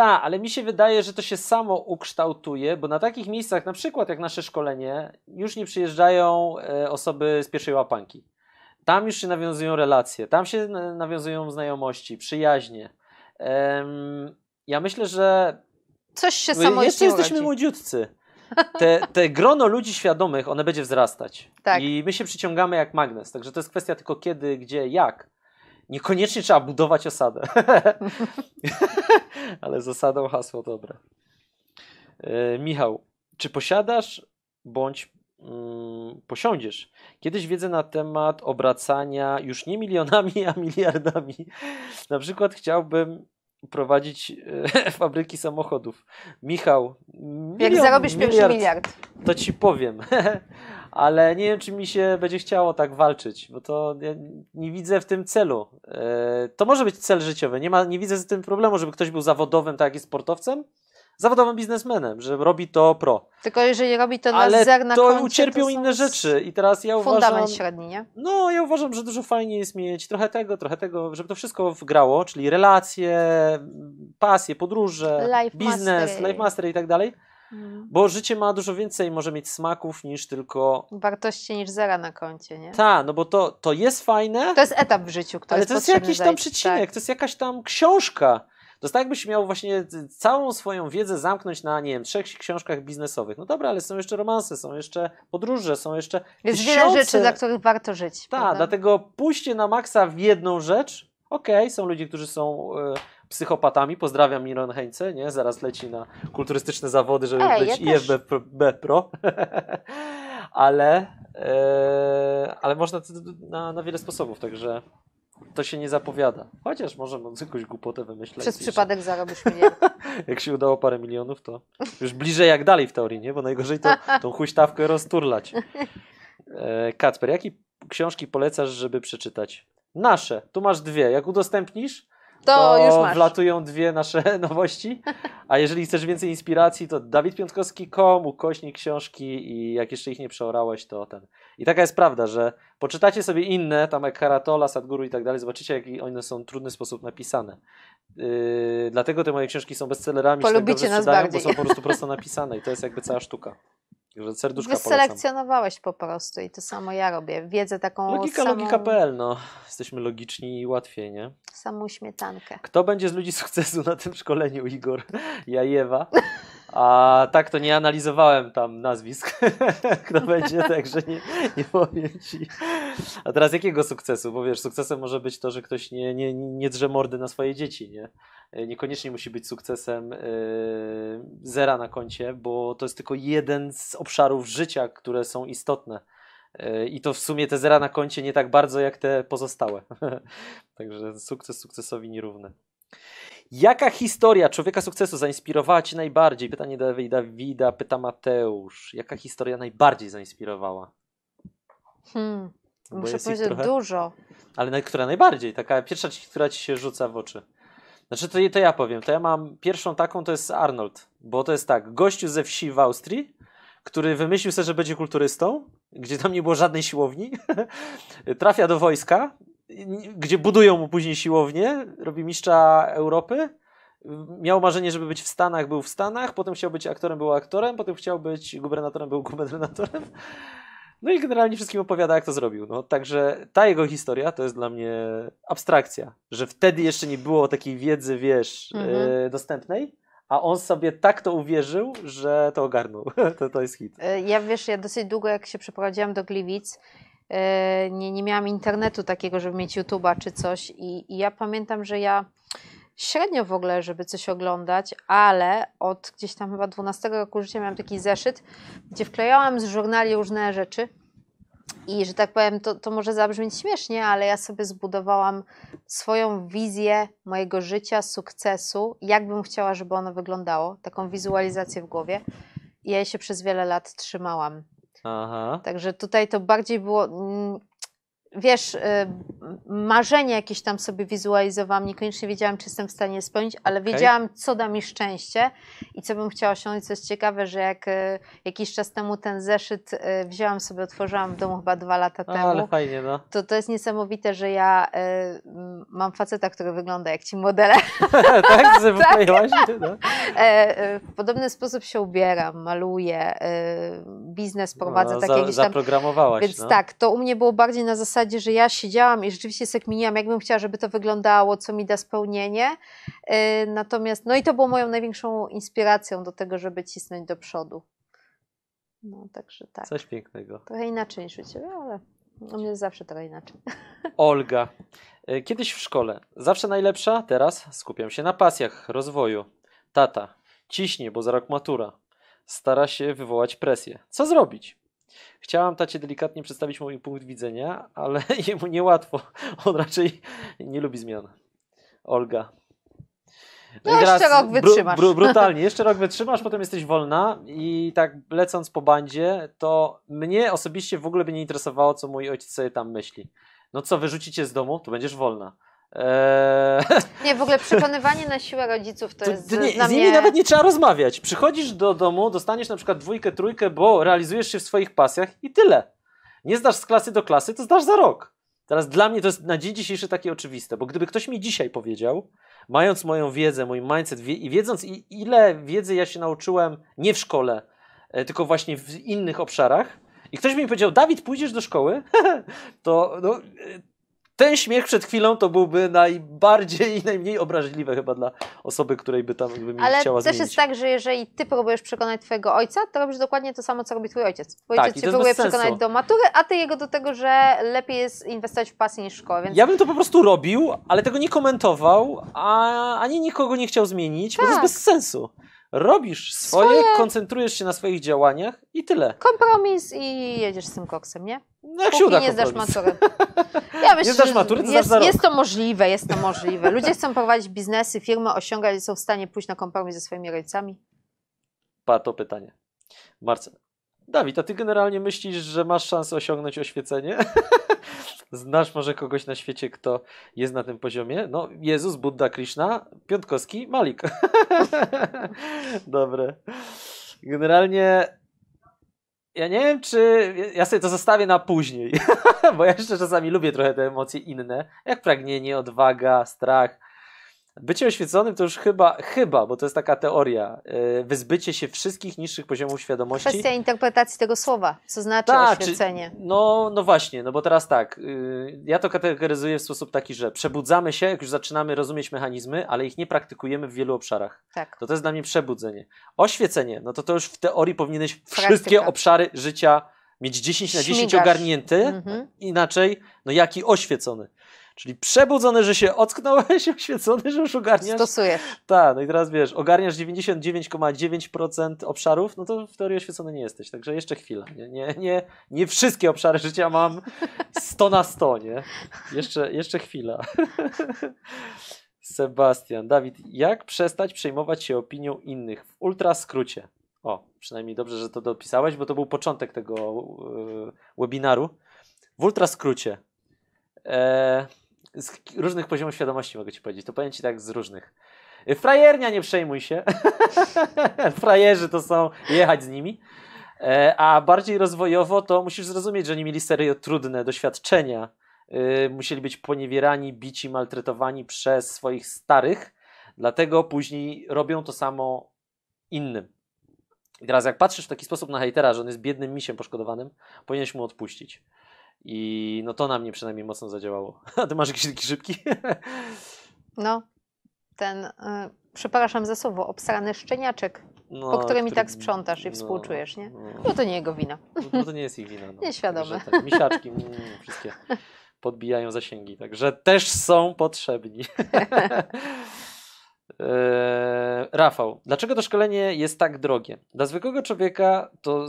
Tak, ale mi się wydaje, że to się samo ukształtuje, bo na takich miejscach, na przykład jak nasze szkolenie, już nie przyjeżdżają e, osoby z pierwszej łapanki. Tam już się nawiązują relacje, tam się nawiązują znajomości, przyjaźnie. Ja myślę, że. Coś się samo Jeszcze jesteśmy młodziutcy. Te, te grono ludzi świadomych, one będzie wzrastać. Tak. I my się przyciągamy jak magnes. Także to jest kwestia tylko kiedy, gdzie, jak. Niekoniecznie trzeba budować osadę. Ale z osadą hasło dobre. E, Michał, czy posiadasz bądź mm, posiądziesz kiedyś wiedzę na temat obracania już nie milionami, a miliardami? na przykład chciałbym prowadzić e, fabryki samochodów. Michał, milion, Jak zarobisz miliard, pierwszy miliard, to ci powiem ale nie wiem, czy mi się będzie chciało tak walczyć, bo to ja nie widzę w tym celu. E, to może być cel życiowy, nie, ma, nie widzę z tym problemu, żeby ktoś był zawodowym, tak jak sportowcem, zawodowym biznesmenem, że robi to pro. Tylko jeżeli robi to na Ale zer, na to ucierpią to inne rzeczy i teraz ja fundament uważam... Fundament średni, nie? No, ja uważam, że dużo fajniej jest mieć trochę tego, trochę tego, żeby to wszystko wgrało, czyli relacje, pasje, podróże, life biznes, mastery. life mastery i tak dalej. No. Bo życie ma dużo więcej, może mieć smaków niż tylko. Wartości niż zera na koncie, nie? Tak, no bo to, to jest fajne. To jest etap w życiu, który Ale jest to jest jakiś tam przecinek, tak. to jest jakaś tam książka. To jest tak, jakbyś miał właśnie całą swoją wiedzę zamknąć na, nie wiem, trzech książkach biznesowych. No dobra, ale są jeszcze romanse, są jeszcze podróże, są jeszcze. Jest tysiące... wiele rzeczy, dla których warto żyć. Tak, dlatego pójście na maksa w jedną rzecz. Okej, okay, są ludzie, którzy są e, psychopatami. Pozdrawiam Miron Heńce, nie? Zaraz leci na kulturystyczne zawody, żeby Ej, być ja Pro. ale, e, ale można na, na wiele sposobów, także to się nie zapowiada. Chociaż może mam jakąś głupotę wymyśleć. Przez przypadek zarobisz mnie. jak się udało parę milionów, to już bliżej jak dalej w teorii, nie? Bo najgorzej to tą huśtawkę rozturlać. E, Kacper, jakie książki polecasz, żeby przeczytać? Nasze. Tu masz dwie. Jak udostępnisz, to, to już masz. wlatują dwie nasze nowości. A jeżeli chcesz więcej inspiracji, to dawidpiątkowski.com, ukośnik książki i jak jeszcze ich nie przeorałeś, to ten. I taka jest prawda, że poczytacie sobie inne, tam jak Karatola, Sadguru i tak dalej, zobaczycie, jak one są w trudny sposób napisane. Yy, dlatego te moje książki są bestsellerami, Polubicie tak nas bardziej. bo są po prostu prosto napisane i to jest jakby cała sztuka. Że serduszka Wyselekcjonowałeś polecam. po prostu i to samo ja robię. Wiedzę taką Logika, samą... logika.pl, no. Jesteśmy logiczni i łatwiej, nie? Samą śmietankę. Kto będzie z ludzi sukcesu na tym szkoleniu, Igor? Ja a tak to nie analizowałem tam nazwisk, kto będzie, także nie, nie powiem ci. A teraz jakiego sukcesu? Bo wiesz, sukcesem może być to, że ktoś nie, nie, nie drze mordy na swoje dzieci, nie? E, niekoniecznie musi być sukcesem yy, zera na koncie, bo to jest tylko jeden z obszarów życia, które są istotne. E, I to w sumie te zera na koncie nie tak bardzo jak te pozostałe. Także sukces sukcesowi nierówny. Jaka historia człowieka sukcesu zainspirowała Cię najbardziej? Pytanie Dawida, pyta Mateusz. Jaka historia najbardziej zainspirowała? Hmm, muszę powiedzieć trochę... dużo. Ale na, która najbardziej? Taka pierwsza, która Ci się rzuca w oczy. Znaczy, to, to ja powiem. To ja mam pierwszą taką, to jest Arnold. Bo to jest tak, gościu ze wsi w Austrii, który wymyślił sobie, że będzie kulturystą, gdzie tam nie było żadnej siłowni, trafia do wojska, gdzie budują mu później siłownię, robi mistrza Europy. Miał marzenie, żeby być w Stanach, był w Stanach, potem chciał być aktorem, był aktorem, potem chciał być gubernatorem, był gubernatorem. No i generalnie wszystkim opowiada, jak to zrobił. No, także ta jego historia to jest dla mnie abstrakcja, że wtedy jeszcze nie było takiej wiedzy, wiesz, e, mhm. yy, dostępnej. A on sobie tak to uwierzył, że to ogarnął. to, to jest hit. E, ja wiesz, ja dosyć długo, jak się przeprowadziłam do Gliwic, E, nie, nie miałam internetu takiego, żeby mieć YouTube'a czy coś. I, I, ja pamiętam, że ja średnio w ogóle, żeby coś oglądać, ale od gdzieś tam chyba 12 roku życia miałam taki zeszyt, gdzie wklejałam z żurnali różne rzeczy. I że tak powiem, to, to może zabrzmieć śmiesznie, ale ja sobie zbudowałam swoją wizję mojego życia, sukcesu, jakbym chciała, żeby ono wyglądało, taką wizualizację w głowie. I ja się przez wiele lat trzymałam. Aha. Także tutaj to bardziej było mm, wiesz, y, marzenie jakieś tam sobie wizualizowałam, niekoniecznie wiedziałam, czy jestem w stanie spełnić, ale okay. wiedziałam, co da mi szczęście i co bym chciała osiągnąć. Co jest ciekawe, że jak y, jakiś czas temu ten zeszyt y, wzięłam sobie, otworzyłam w domu chyba dwa lata A, temu. Ale fajnie, no. To, to jest niesamowite, że ja mam faceta, który wygląda jak ci modele. tak? Wypowiedziałaś? tak. No. E, e, w podobny sposób się ubieram, maluję, biznes prowadzę. No, no, tak za, jakiś tam. Zaprogramowałaś. Więc no. tak, to u mnie było bardziej na zasadzie zasadzie, że ja siedziałam i rzeczywiście sekminiłam, jakbym chciała, żeby to wyglądało, co mi da spełnienie. Y, natomiast, no i to było moją największą inspiracją do tego, żeby cisnąć do przodu. No, także tak. Coś pięknego. Trochę inaczej niż u Ciebie, ale u mnie zawsze trochę inaczej. Olga. Y, kiedyś w szkole. Zawsze najlepsza, teraz skupiam się na pasjach, rozwoju. Tata. Ciśnie, bo za rok matura. Stara się wywołać presję. Co zrobić? Chciałam tacie delikatnie przedstawić mój punkt widzenia, ale jemu niełatwo. On raczej nie lubi zmian. Olga. No jeszcze rok wytrzymasz. Br br brutalnie, jeszcze rok wytrzymasz, potem jesteś wolna i tak lecąc po bandzie, to mnie osobiście w ogóle by nie interesowało, co mój ojciec sobie tam myśli. No co, wyrzucicie z domu, to będziesz wolna. Eee... Nie, w ogóle przekonywanie na siłę rodziców to, to jest. To nie, mnie... z nimi nawet nie trzeba rozmawiać. Przychodzisz do domu, dostaniesz na przykład dwójkę, trójkę, bo realizujesz się w swoich pasjach i tyle. Nie zdasz z klasy do klasy, to zdasz za rok. Teraz dla mnie to jest na dzień dzisiejszy takie oczywiste, bo gdyby ktoś mi dzisiaj powiedział, mając moją wiedzę, mój mindset wie, i wiedząc ile wiedzy ja się nauczyłem nie w szkole, e, tylko właśnie w innych obszarach, i ktoś mi powiedział, Dawid, pójdziesz do szkoły, to no, e, ten śmiech przed chwilą to byłby najbardziej i najmniej obraźliwy chyba dla osoby, której by tam by mi Ale chciała zmienić. Ale też jest tak, że jeżeli ty próbujesz przekonać twojego ojca, to robisz dokładnie to samo, co robi twój ojciec. Twój tak, ojciec cię próbuje przekonać do matury, a ty jego do tego, że lepiej jest inwestować w pasję niż w szkołę. Więc... Ja bym to po prostu robił, ale tego nie komentował, a ani nikogo nie chciał zmienić, tak. bo to jest tak. bez sensu robisz swoje, swoje, koncentrujesz się na swoich działaniach i tyle. Kompromis i jedziesz z tym koksem, nie? No jak się uda nie zdasz matury. Ja myślę, nie zdasz matury, to jest, jest to możliwe, jest to możliwe. Ludzie chcą prowadzić biznesy, firmy, osiągać, są w stanie pójść na kompromis ze swoimi rodzicami. Pa, to pytanie. Marcel. Dawid, a ty generalnie myślisz, że masz szansę osiągnąć oświecenie? Znasz może kogoś na świecie, kto jest na tym poziomie? No, Jezus, Buddha, Krishna, Piątkowski, Malik. Dobre. Generalnie ja nie wiem, czy ja sobie to zostawię na później, bo ja jeszcze czasami lubię trochę te emocje inne, jak pragnienie, odwaga, strach Bycie oświeconym to już chyba, chyba, bo to jest taka teoria, y, wyzbycie się wszystkich niższych poziomów świadomości. Kwestia interpretacji tego słowa, co znaczy Ta, oświecenie. Czy, no, no właśnie, no bo teraz tak, y, ja to kategoryzuję w sposób taki, że przebudzamy się, jak już zaczynamy rozumieć mechanizmy, ale ich nie praktykujemy w wielu obszarach. Tak. To to jest dla mnie przebudzenie. Oświecenie, no to to już w teorii powinieneś Praktyka. wszystkie obszary życia mieć 10 na 10 Śmigasz. ogarnięty, mm -hmm. inaczej, no jaki oświecony. Czyli przebudzony, że się ocknąłeś, oświecony, że już ogarniasz. Stosujesz. Tak, no i teraz wiesz, ogarniasz 99,9% obszarów, no to w teorii oświecony nie jesteś, także jeszcze chwila. Nie, nie, nie, nie wszystkie obszary życia mam 100 na 100, nie? Jeszcze, jeszcze chwila. Sebastian, Dawid, jak przestać przejmować się opinią innych? W ultraskrócie? O, przynajmniej dobrze, że to dopisałeś, bo to był początek tego yy, webinaru. W ultraskrócie. Eee, z różnych poziomów świadomości mogę ci powiedzieć. To powiem ci tak z różnych. Y, frajernia, nie przejmuj się. Frajerzy to są, jechać z nimi. E, a bardziej rozwojowo to musisz zrozumieć, że oni mieli serio trudne doświadczenia. Y, musieli być poniewierani, bici, maltretowani przez swoich starych, dlatego później robią to samo innym. I teraz, jak patrzysz w taki sposób na hejtera, że on jest biednym misiem poszkodowanym, powinieneś mu odpuścić. I no to na mnie przynajmniej mocno zadziałało. A ty masz jakieś taki szybki? No, ten, y, przepraszam za słowo, obsrany szczeniaczek, no, po którym który... i tak sprzątasz i no, współczujesz, nie? No. no. to nie jego wina. No, no to nie jest ich wina. No. Nieświadome. Tak, misiaczki, mm, wszystkie podbijają zasięgi, także też są potrzebni. E, Rafał, dlaczego to szkolenie jest tak drogie? Dla zwykłego człowieka to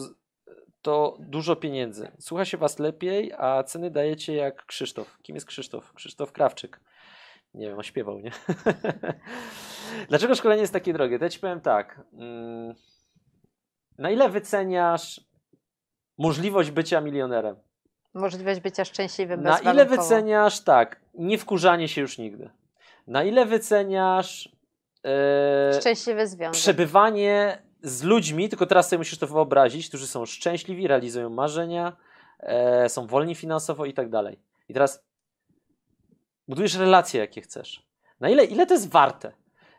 to dużo pieniędzy. Słucha się Was lepiej, a ceny dajecie jak Krzysztof. Kim jest Krzysztof? Krzysztof Krawczyk. Nie wiem, śpiewał, nie? Dlaczego szkolenie jest takie drogie? To ja Ci powiem tak. Mm, na ile wyceniasz możliwość bycia milionerem? Możliwość bycia szczęśliwym Na ile wyceniasz, tak, nie wkurzanie się już nigdy. Na ile wyceniasz e, Szczęśliwy związek. Przebywanie z ludźmi, tylko teraz sobie musisz to wyobrazić, którzy są szczęśliwi, realizują marzenia, e, są wolni finansowo i tak dalej. I teraz budujesz relacje, jakie chcesz. Na ile, ile to jest warte?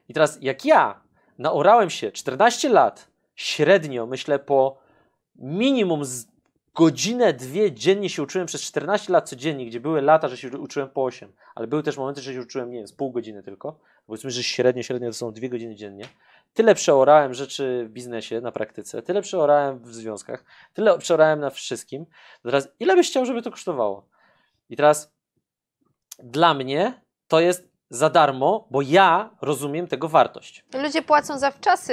I teraz jak ja naorałem się 14 lat średnio, myślę po minimum godzinę, dwie dziennie się uczyłem przez 14 lat codziennie, gdzie były lata, że się uczyłem po 8, ale były też momenty, że się uczyłem, nie wiem, z pół godziny tylko. Powiedzmy, że średnio, średnio to są dwie godziny dziennie. Tyle przeorałem rzeczy w biznesie, na praktyce, tyle przeorałem w związkach, tyle przeorałem na wszystkim. Teraz, ile byś chciał, żeby to kosztowało? I teraz dla mnie to jest za darmo, bo ja rozumiem tego wartość. Ludzie płacą zawczasy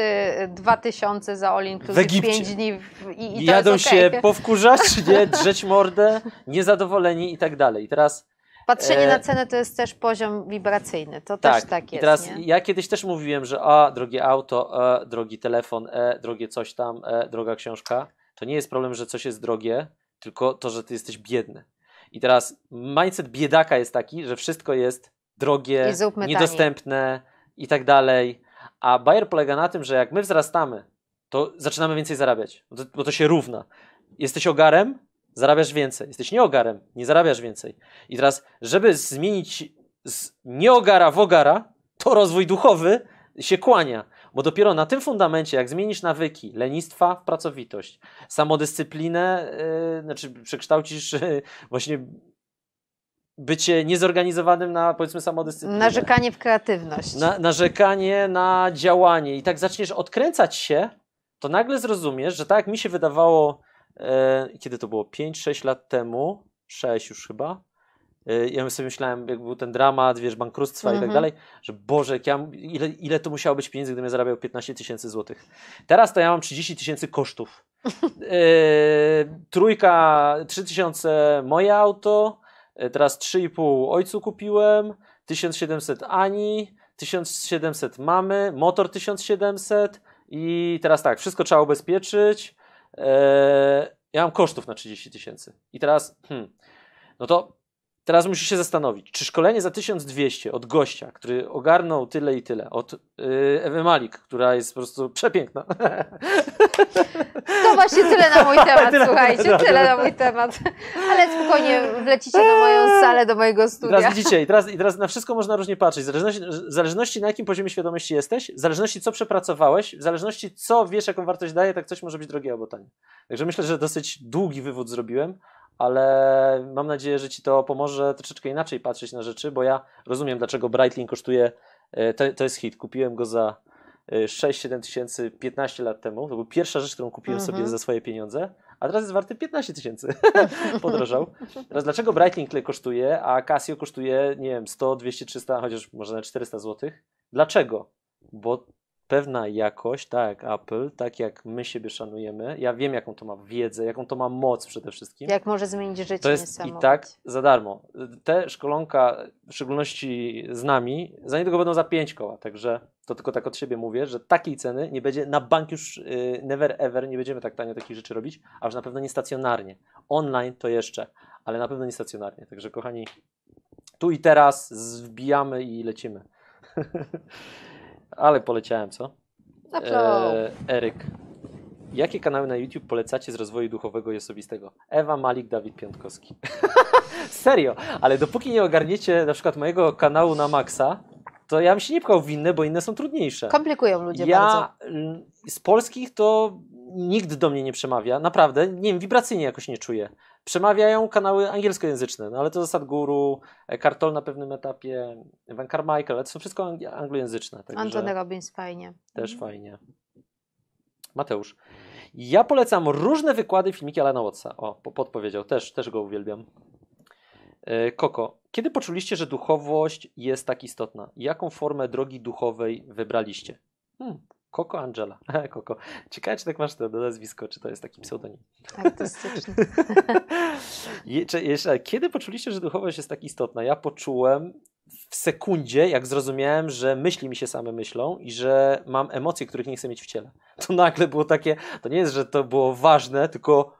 2000 za all inclusive 5 dni w, i, i Jadą okay. się powkurzać, nie, drzeć mordę, niezadowoleni i tak dalej. I teraz Patrzenie na e, cenę to jest też poziom wibracyjny, to tak. też tak, tak jest. I teraz nie? ja kiedyś też mówiłem, że a, drogie auto, e, drogi telefon, e, drogie coś tam, e, droga książka. To nie jest problem, że coś jest drogie, tylko to, że ty jesteś biedny. I teraz mindset biedaka jest taki, że wszystko jest drogie, niedostępne i tak dalej. A Bayer polega na tym, że jak my wzrastamy, to zaczynamy więcej zarabiać, bo to, bo to się równa. Jesteś ogarem, zarabiasz więcej. Jesteś nieogarem, nie zarabiasz więcej. I teraz, żeby zmienić z nieogara w ogara, to rozwój duchowy się kłania. Bo dopiero na tym fundamencie, jak zmienisz nawyki lenistwa w pracowitość, samodyscyplinę, yy, znaczy przekształcisz yy, właśnie bycie niezorganizowanym na powiedzmy samodyscyplinę. Narzekanie w kreatywność. Na, narzekanie na działanie. I tak zaczniesz odkręcać się, to nagle zrozumiesz, że tak jak mi się wydawało E, kiedy to było? 5-6 lat temu, 6 już chyba. E, ja sobie myślałem, jak był ten dramat, wiesz, bankructwa mm i tak mhm. dalej, że Boże, ja, ile, ile to musiało być pieniędzy, gdybym ja zarabiał 15 tysięcy złotych. Teraz to ja mam 30 tysięcy kosztów. Yy, trójka, 3 tysiące moje auto, teraz 3,5 ojcu kupiłem, 1700 Ani, 1700 mamy, motor 1700 i teraz tak, wszystko trzeba ubezpieczyć, E, ja mam kosztów na 30 tysięcy. I teraz, hmm, no to Teraz musisz się zastanowić, czy szkolenie za 1200 od gościa, który ogarnął tyle i tyle, od yy, Ewy Malik, która jest po prostu przepiękna. To właśnie tyle na mój temat, tyle, słuchajcie, tyle, tyle na mój temat. Ale spokojnie wlecicie do moją eee. salę, do mojego studia. Teraz widzicie, i teraz, i teraz na wszystko można różnie patrzeć. W zależności, w zależności na jakim poziomie świadomości jesteś, w zależności co przepracowałeś, w zależności co wiesz, jaką wartość daje, tak coś może być drogie albo tanie. Także myślę, że dosyć długi wywód zrobiłem ale mam nadzieję, że Ci to pomoże troszeczkę inaczej patrzeć na rzeczy, bo ja rozumiem, dlaczego Brightling kosztuje, e, to, to jest hit, kupiłem go za 6-7 e, tysięcy 15 lat temu, to była pierwsza rzecz, którą kupiłem mhm. sobie za swoje pieniądze, a teraz jest warty 15 tysięcy, podrożał. Teraz dlaczego Brightling tyle kosztuje, a Casio kosztuje, nie wiem, 100, 200, 300, chociaż może na 400 zł? Dlaczego? Bo pewna jakość, tak jak Apple, tak jak my siebie szanujemy, ja wiem, jaką to ma wiedzę, jaką to ma moc przede wszystkim. Jak może zmienić życie To jest i tak za darmo. Te szkolonka, w szczególności z nami, za niedługo będą za pięć koła, także to tylko tak od siebie mówię, że takiej ceny nie będzie, na bank już y, never ever nie będziemy tak tanio takich rzeczy robić, a już na pewno nie stacjonarnie. Online to jeszcze, ale na pewno nie stacjonarnie, także kochani, tu i teraz zbijamy i lecimy. Ale poleciałem, co? E, Eryk. Jakie kanały na YouTube polecacie z rozwoju duchowego i osobistego? Ewa, Malik, Dawid Piątkowski. Serio, ale dopóki nie ogarniecie na przykład mojego kanału na Maxa, to ja bym się nie pchał w inne, bo inne są trudniejsze. Komplikują ludzie ja, bardzo. Ja z polskich to nikt do mnie nie przemawia, naprawdę, nie wiem, wibracyjnie jakoś nie czuję. Przemawiają kanały angielskojęzyczne, no ale to zasad guru, e, Kartol na pewnym etapie, Van Carmichael, ale to są wszystko anglojęzyczne. Antony Robbins fajnie. Też mhm. fajnie. Mateusz. Ja polecam różne wykłady, filmiki Alana Wattsa. O, podpowiedział, też, też go uwielbiam. E, Koko, kiedy poczuliście, że duchowość jest tak istotna? Jaką formę drogi duchowej wybraliście? Hmm, Koko Angela. Koko. Ciekawe, czy tak masz to nazwisko, czy to jest taki pseudonim. Artystyczny. Tak, kiedy poczuliście, że duchowość jest tak istotna? Ja poczułem w sekundzie, jak zrozumiałem, że myśli mi się same myślą i że mam emocje, których nie chcę mieć w ciele. To nagle było takie, to nie jest, że to było ważne, tylko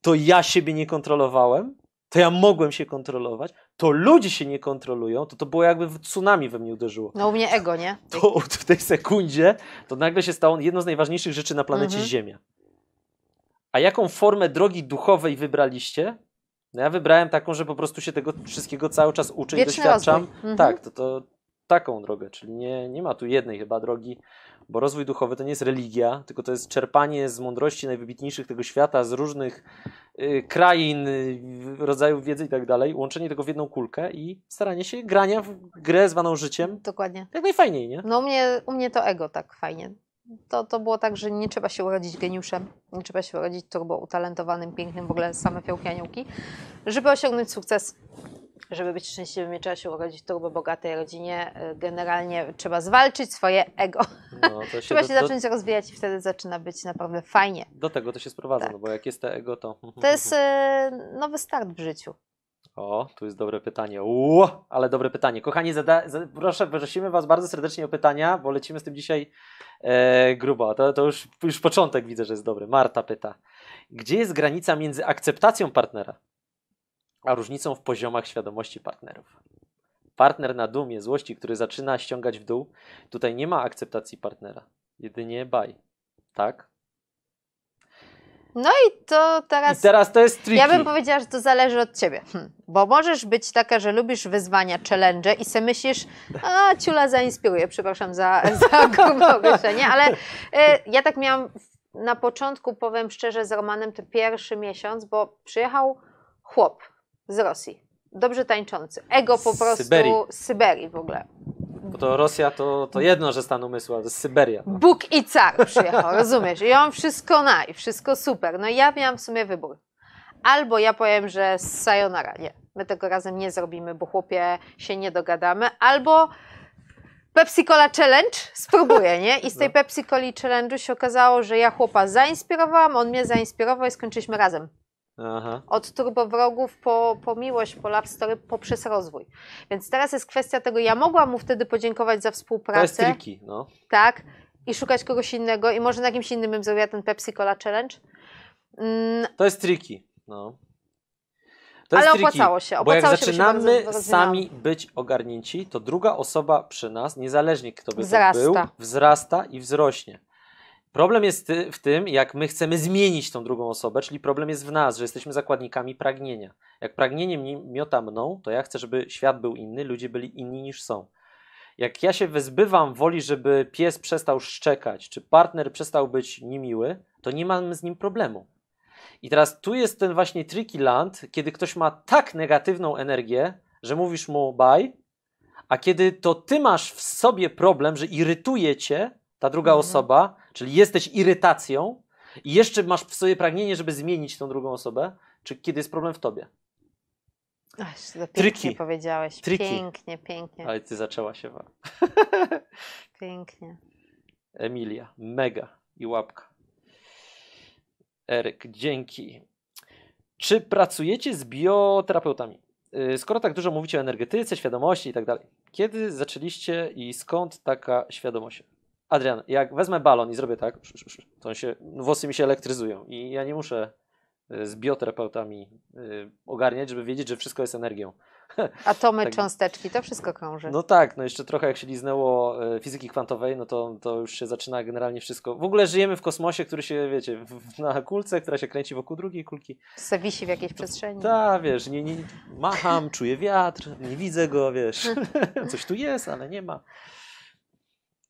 to ja siebie nie kontrolowałem, to ja mogłem się kontrolować, to ludzie się nie kontrolują, to to było jakby tsunami we mnie uderzyło. No u mnie ego, nie? To w tej sekundzie to nagle się stało jedno z najważniejszych rzeczy na planecie mhm. Ziemia. A jaką formę drogi duchowej wybraliście? No ja wybrałem taką, że po prostu się tego wszystkiego cały czas uczę i doświadczam. Mhm. Tak, to, to taką drogę, czyli nie, nie ma tu jednej chyba drogi bo rozwój duchowy to nie jest religia, tylko to jest czerpanie z mądrości najwybitniejszych tego świata, z różnych y, krain, y, rodzajów wiedzy i tak dalej, łączenie tego w jedną kulkę i staranie się grania w grę zwaną życiem. Dokładnie. Jak najfajniej, nie? No u mnie, u mnie to ego tak fajnie. To, to było tak, że nie trzeba się urodzić geniuszem, nie trzeba się urodzić turbo utalentowanym, pięknym, w ogóle same fiałki aniołki, żeby osiągnąć sukces żeby być szczęśliwym, trzeba się urodzić w turbo bogatej rodzinie. Y, generalnie trzeba zwalczyć swoje ego. No, się trzeba do, się zacząć do... rozwijać i wtedy zaczyna być naprawdę fajnie. Do tego to się sprowadza, tak. no bo jak jest to ego, to. To jest yy, nowy start w życiu. O, tu jest dobre pytanie. Uuu, ale dobre pytanie. Kochani, zada, proszę, prosimy Was bardzo serdecznie o pytania, bo lecimy z tym dzisiaj e, grubo. To, to już, już początek widzę, że jest dobry. Marta pyta. Gdzie jest granica między akceptacją partnera a różnicą w poziomach świadomości partnerów. Partner na dumie złości, który zaczyna ściągać w dół, tutaj nie ma akceptacji partnera, jedynie baj. Tak? No i to teraz. I teraz to jest tricky. Ja bym powiedziała, że to zależy od ciebie. Hm. Bo możesz być taka, że lubisz wyzwania, challenge i se myślisz, a ciula zainspiruje, przepraszam za, za określenie, ale y, ja tak miałam na początku, powiem szczerze, z Romanem ten pierwszy miesiąc, bo przyjechał chłop z Rosji. Dobrze tańczący. Ego po prostu z Syberii w ogóle. Bo to Rosja to, to jedno, że stan umysłu, to jest Syberia. No. Bóg i car przyjechał, rozumiesz? I on wszystko na i wszystko super. No ja miałam w sumie wybór. Albo ja powiem, że sayonara, nie. My tego razem nie zrobimy, bo chłopie się nie dogadamy. Albo Pepsi Cola Challenge spróbuję, nie? I z tej no. Pepsi Coli Challenge'u się okazało, że ja chłopa zainspirowałam, on mnie zainspirował i skończyliśmy razem. Aha. Od turbowrogów po, po miłość, po love story, poprzez rozwój. Więc teraz jest kwestia tego, ja mogłam mu wtedy podziękować za współpracę. To jest tricky, no. Tak. I szukać kogoś innego i może na kimś innym bym zrobiła ten Pepsi Cola Challenge. Mm. To jest tricky, no. To Ale tricky, opłacało się. Opłacało bo jak się, zaczynamy sami być ogarnięci, to druga osoba przy nas, niezależnie kto by wzrasta. był, wzrasta i wzrośnie. Problem jest w tym, jak my chcemy zmienić tą drugą osobę, czyli problem jest w nas, że jesteśmy zakładnikami pragnienia. Jak pragnienie miota mną, to ja chcę, żeby świat był inny, ludzie byli inni niż są. Jak ja się wyzbywam woli, żeby pies przestał szczekać, czy partner przestał być niemiły, to nie mam z nim problemu. I teraz tu jest ten właśnie tricky land, kiedy ktoś ma tak negatywną energię, że mówisz mu baj, a kiedy to ty masz w sobie problem, że irytuje cię ta druga mhm. osoba, Czyli jesteś irytacją i jeszcze masz w sobie pragnienie, żeby zmienić tą drugą osobę, czy kiedy jest problem w tobie? Ach, to pięknie Triki. powiedziałeś. Triki. Pięknie, pięknie. Ale ty zaczęła się. pięknie. Emilia, mega i łapka. Eryk, dzięki. Czy pracujecie z bioterapeutami? Y, skoro tak dużo mówicie o energetyce, świadomości i tak dalej, kiedy zaczęliście i skąd taka świadomość? Adrian, jak wezmę balon i zrobię tak, to się, włosy mi się elektryzują i ja nie muszę y, z bioterapeutami y, ogarniać, żeby wiedzieć, że wszystko jest energią. Atomy, tak. cząsteczki, to wszystko krąży. No tak, no jeszcze trochę jak się liznęło y, fizyki kwantowej, no to, to już się zaczyna generalnie wszystko. W ogóle żyjemy w kosmosie, który się, wiecie, na kulce, która się kręci wokół drugiej kulki. Se wisi w jakiejś to, przestrzeni. Tak, wiesz, nie, nie, macham, czuję wiatr, nie widzę go, wiesz, coś tu jest, ale nie ma.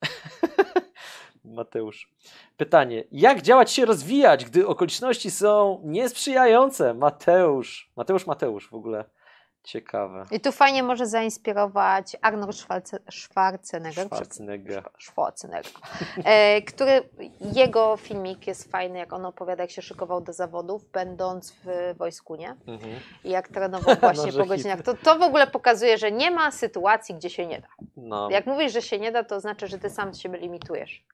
Mateusz. Pytanie. Jak działać się rozwijać, gdy okoliczności są niesprzyjające? Mateusz. Mateusz, Mateusz w ogóle. Ciekawe. I tu fajnie może zainspirować Arnold Schwarzenegger. Schwarzenegger. Schwarzenegger. E, który, jego filmik jest fajny, jak on opowiada, jak się szykował do zawodów, będąc w wojsku, nie? Mhm. I jak trenował właśnie no, po godzinach. To, to w ogóle pokazuje, że nie ma sytuacji, gdzie się nie da. No. Jak mówisz, że się nie da, to znaczy, że ty sam siebie limitujesz.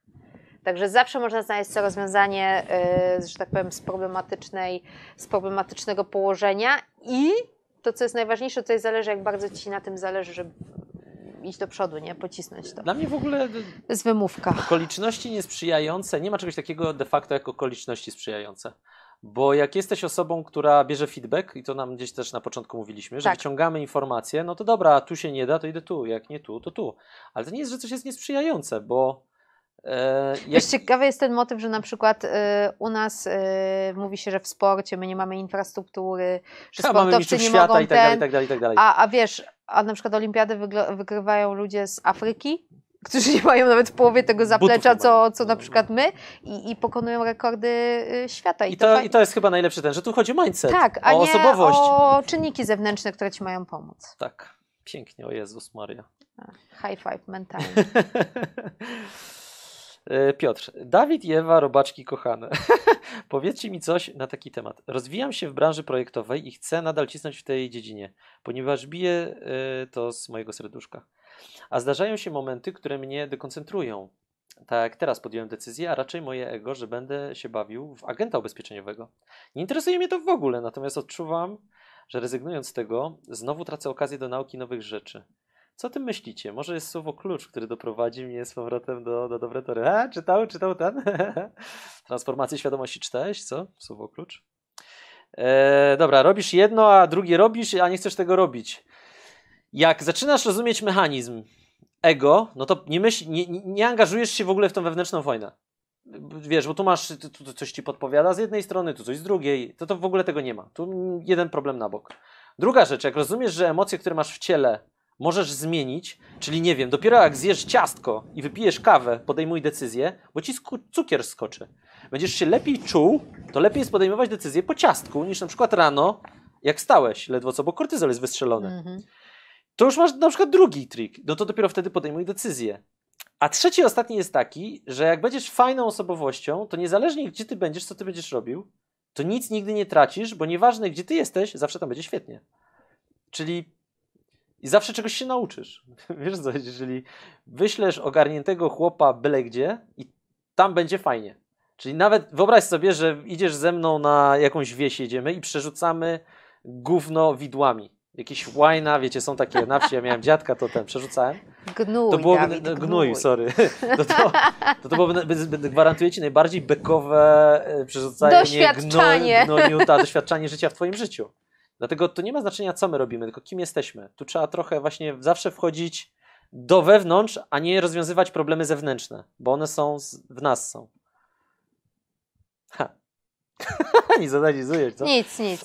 Także zawsze można znaleźć rozwiązanie, yy, że tak powiem, z, problematycznej, z problematycznego położenia i to, co jest najważniejsze, jest zależy, jak bardzo ci na tym zależy, żeby iść do przodu, nie? Pocisnąć to. Dla mnie w ogóle. Z y, wymówka. Okoliczności niesprzyjające, nie ma czegoś takiego de facto jak okoliczności sprzyjające. Bo jak jesteś osobą, która bierze feedback, i to nam gdzieś też na początku mówiliśmy, że tak. wyciągamy informacje, no to dobra, tu się nie da, to idę tu, jak nie tu, to tu. Ale to nie jest, że coś jest niesprzyjające, bo. E, jak... Wiesz, ciekawy jest ten motyw, że na przykład y, u nas y, mówi się, że w sporcie my nie mamy infrastruktury, że ha, sportowcy nie mogą i tak ten, i tak dalej, i tak dalej. A, a wiesz, a na przykład olimpiady wygrywają ludzie z Afryki, którzy nie mają nawet w połowie tego zaplecza, co, co na przykład my i, i pokonują rekordy y, świata. I, I to, to, I to jest chyba najlepszy ten, że tu chodzi o mindset, tak, a o nie osobowość. o czynniki zewnętrzne, które ci mają pomóc. Tak, pięknie, o Jezus Maria. High five mentalnie. E, Piotr, Dawid i Ewa, robaczki kochane. Powiedzcie mi coś na taki temat. Rozwijam się w branży projektowej i chcę nadal cisnąć w tej dziedzinie, ponieważ bije e, to z mojego serduszka. A zdarzają się momenty, które mnie dekoncentrują. Tak, teraz podjąłem decyzję, a raczej moje ego, że będę się bawił w agenta ubezpieczeniowego. Nie interesuje mnie to w ogóle, natomiast odczuwam, że rezygnując z tego, znowu tracę okazję do nauki nowych rzeczy. Co o tym myślicie? Może jest słowo klucz, który doprowadzi mnie z powrotem do, do dobrej tory. A, czytał, czytał ten? Transformację świadomości czytałeś, co? Słowo klucz. E, dobra, robisz jedno, a drugie robisz, a nie chcesz tego robić jak zaczynasz rozumieć mechanizm ego, no to nie, myśl, nie, nie angażujesz się w ogóle w tą wewnętrzną wojnę. Wiesz, bo tu masz, tu, tu coś ci podpowiada z jednej strony, tu coś z drugiej, to, to w ogóle tego nie ma. Tu jeden problem na bok. Druga rzecz, jak rozumiesz, że emocje, które masz w ciele, możesz zmienić, czyli nie wiem, dopiero jak zjesz ciastko i wypijesz kawę, podejmuj decyzję, bo ci cukier skoczy. Będziesz się lepiej czuł, to lepiej jest podejmować decyzję po ciastku niż na przykład rano, jak stałeś ledwo co, bo kortyzol jest wystrzelony. Mhm to już masz na przykład drugi trik. No to dopiero wtedy podejmuj decyzję. A trzeci, ostatni jest taki, że jak będziesz fajną osobowością, to niezależnie gdzie ty będziesz, co ty będziesz robił, to nic nigdy nie tracisz, bo nieważne gdzie ty jesteś, zawsze tam będzie świetnie. Czyli i zawsze czegoś się nauczysz. Wiesz co, jeżeli wyślesz ogarniętego chłopa byle gdzie i tam będzie fajnie. Czyli nawet wyobraź sobie, że idziesz ze mną na jakąś wieś jedziemy i przerzucamy gówno widłami Jakiś łajna, wiecie, są takie na wsi, ja miałem dziadka, to ten przerzucałem. Gnój, to Dawid, gnój, gnój, sorry. To, to, to, to było, gwarantuję Ci, najbardziej bekowe e, przerzucanie doświadczenie. Gnoj, gnojuta, doświadczanie życia w Twoim życiu. Dlatego to nie ma znaczenia, co my robimy, tylko kim jesteśmy. Tu trzeba trochę właśnie zawsze wchodzić do wewnątrz, a nie rozwiązywać problemy zewnętrzne, bo one są, w nas są. Ha. nic analizujesz, co? Nic, nic.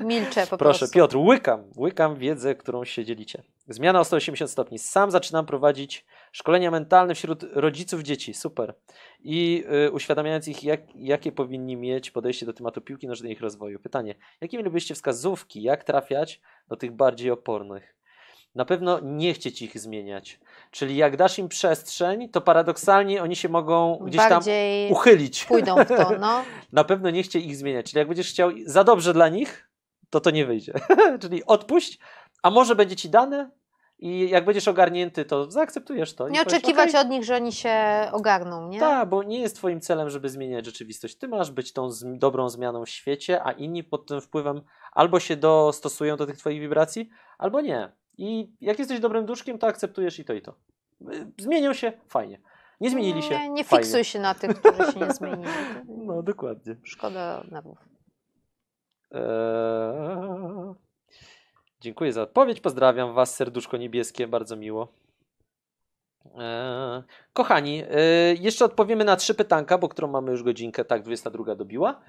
Milczę po Proszę, prostu. Piotr, łykam, łykam wiedzę, którą się dzielicie. Zmiana o 180 stopni. Sam zaczynam prowadzić szkolenia mentalne wśród rodziców dzieci. Super. I y, uświadamiając ich, jak, jakie powinni mieć podejście do tematu piłki nożnej i ich rozwoju. Pytanie, jakie mielibyście wskazówki, jak trafiać do tych bardziej opornych? Na pewno nie chcieć ich zmieniać. Czyli jak dasz im przestrzeń, to paradoksalnie oni się mogą gdzieś Bardziej tam uchylić. Pójdą w to, no. Na pewno nie chcieć ich zmieniać. Czyli jak będziesz chciał za dobrze dla nich, to to nie wyjdzie. Czyli odpuść, a może będzie ci dane, i jak będziesz ogarnięty, to zaakceptujesz to. Nie oczekiwać okay. od nich, że oni się ogarną, nie? Tak, bo nie jest twoim celem, żeby zmieniać rzeczywistość. Ty masz być tą z, dobrą zmianą w świecie, a inni pod tym wpływem albo się dostosują do tych twoich wibracji, albo nie. I jak jesteś dobrym duszkiem, to akceptujesz i to i to. Y, zmienią się, fajnie. Nie zmienili się. Nie, nie fiksuj się na tych, którzy się nie zmienili. No dokładnie. Szkoda nerwów. Eee... Dziękuję za odpowiedź. Pozdrawiam Was, serduszko niebieskie, bardzo miło. E, kochani, e, jeszcze odpowiemy na trzy pytanka, bo którą mamy już godzinkę, tak, 22 dobiła.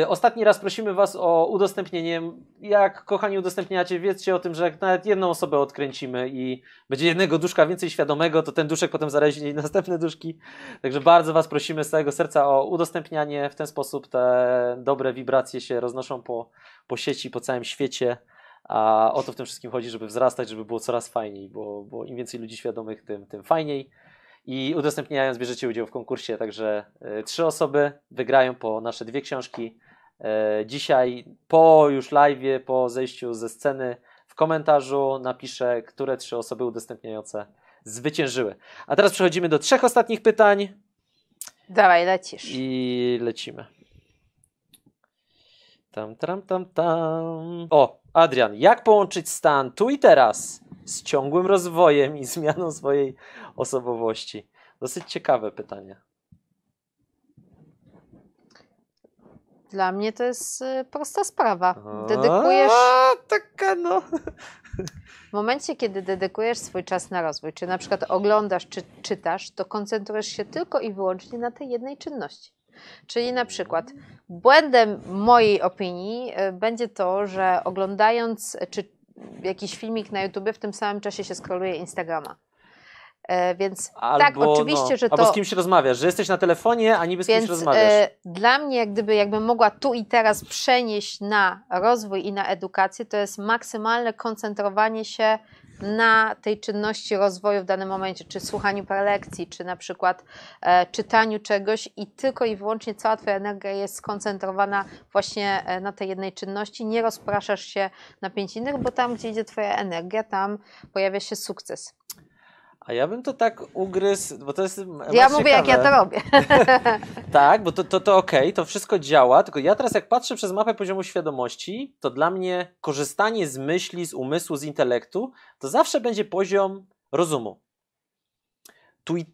E, ostatni raz prosimy Was o udostępnienie. Jak, kochani, udostępniacie, wiedzcie o tym, że jak nawet jedną osobę odkręcimy i będzie jednego duszka więcej świadomego, to ten duszek potem zarazi następne duszki. Także bardzo Was prosimy z całego serca o udostępnianie. W ten sposób te dobre wibracje się roznoszą po, po sieci, po całym świecie. A o to w tym wszystkim chodzi, żeby wzrastać, żeby było coraz fajniej, bo, bo im więcej ludzi świadomych, tym, tym fajniej. I udostępniając bierzecie udział w konkursie, także y, trzy osoby wygrają po nasze dwie książki. Y, dzisiaj po już live, po zejściu ze sceny, w komentarzu napiszę, które trzy osoby udostępniające zwyciężyły. A teraz przechodzimy do trzech ostatnich pytań. Dawaj, lecisz. I lecimy. Tam, tam, tam, tam. O, Adrian, jak połączyć stan tu i teraz z ciągłym rozwojem i zmianą swojej osobowości? Dosyć ciekawe pytanie. Dla mnie to jest y, prosta sprawa. Dedykujesz. A, taka no. W momencie, kiedy dedykujesz swój czas na rozwój, czy na przykład oglądasz, czy czytasz, to koncentrujesz się tylko i wyłącznie na tej jednej czynności. Czyli na przykład Błędem mojej opinii e, będzie to, że oglądając e, czy jakiś filmik na YouTube, w tym samym czasie się skroluje Instagrama. E, więc tak, albo, tak, oczywiście, no, że to. Albo z kimś rozmawiasz, że jesteś na telefonie, a niby z więc, kimś rozmawiasz. E, dla mnie, jak gdyby, jakbym mogła tu i teraz przenieść na rozwój i na edukację, to jest maksymalne koncentrowanie się na tej czynności rozwoju w danym momencie, czy słuchaniu prelekcji, czy na przykład e, czytaniu czegoś i tylko i wyłącznie cała Twoja energia jest skoncentrowana właśnie e, na tej jednej czynności, nie rozpraszasz się na pięć innych, bo tam, gdzie idzie Twoja energia, tam pojawia się sukces. A ja bym to tak ugryzł, bo to jest. Ja mówię, ciekawe. jak ja to robię. tak, bo to, to, to okej, okay, to wszystko działa, tylko ja teraz, jak patrzę przez mapę poziomu świadomości, to dla mnie korzystanie z myśli, z umysłu, z intelektu, to zawsze będzie poziom rozumu. Tu i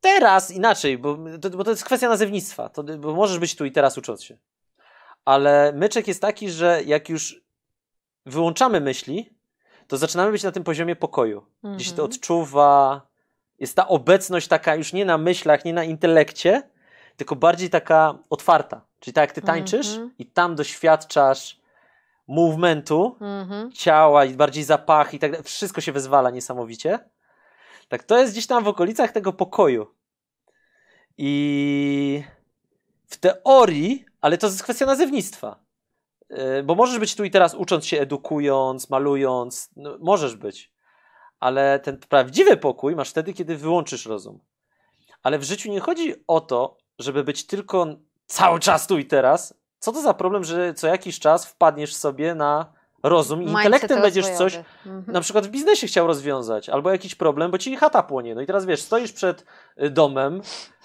teraz inaczej, bo to, bo to jest kwestia nazewnictwa, to, bo możesz być tu i teraz ucząc się. Ale myczek jest taki, że jak już wyłączamy myśli, to zaczynamy być na tym poziomie pokoju, mhm. gdzie się to mhm. odczuwa, jest ta obecność taka już nie na myślach, nie na intelekcie, tylko bardziej taka otwarta. Czyli tak jak ty tańczysz mhm. i tam doświadczasz movementu mhm. ciała i bardziej zapach i tak dalej. Wszystko się wyzwala niesamowicie. Tak, to jest gdzieś tam w okolicach tego pokoju. I w teorii, ale to jest kwestia nazewnictwa. Y, bo możesz być tu i teraz ucząc się, edukując, malując, no, możesz być, ale ten prawdziwy pokój masz wtedy, kiedy wyłączysz rozum. Ale w życiu nie chodzi o to, żeby być tylko cały czas tu i teraz. Co to za problem, że co jakiś czas wpadniesz sobie na rozum i intelektem będziesz coś mhm. na przykład w biznesie chciał rozwiązać, albo jakiś problem, bo ci chata płonie. No i teraz wiesz, stoisz przed y, domem,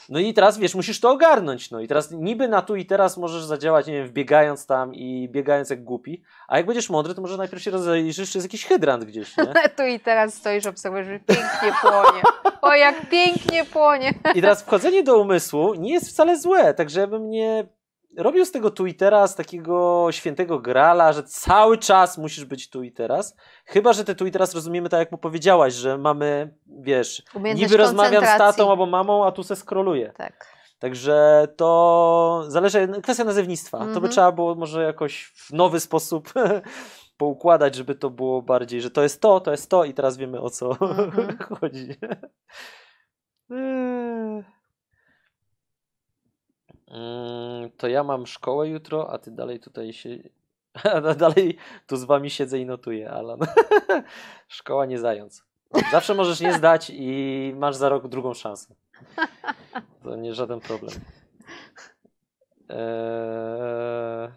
no i teraz wiesz, musisz to ogarnąć. No i teraz niby na tu i teraz możesz zadziałać, nie wiem, wbiegając tam i biegając jak głupi, a jak będziesz mądry, to może najpierw się rozejrzysz, czy jest jakiś hydrant gdzieś, nie? tu i teraz stoisz, obserwujesz, że pięknie płonie. O, jak pięknie płonie. I teraz wchodzenie do umysłu nie jest wcale złe, także ja bym nie robił z tego tu i teraz takiego świętego grala, że cały czas musisz być tu i teraz. Chyba, że te tu i teraz rozumiemy tak, jak mu powiedziałaś, że mamy, wiesz, niby rozmawiam z tatą albo mamą, a tu se skroluje. Tak. Także to zależy, kwestia nazewnictwa. Mm -hmm. To by mhm. trzeba było może jakoś w nowy sposób poukładać, żeby to było bardziej, że to jest to, to jest to i teraz wiemy o co mm -hmm. chodzi. Eee. Mm, to ja mam szkołę jutro, a ty dalej tutaj się. No dalej tu z wami siedzę i notuję, Alan. Szkoła nie zając. Zawsze możesz nie zdać i masz za rok drugą szansę. To nie żaden problem. Eee...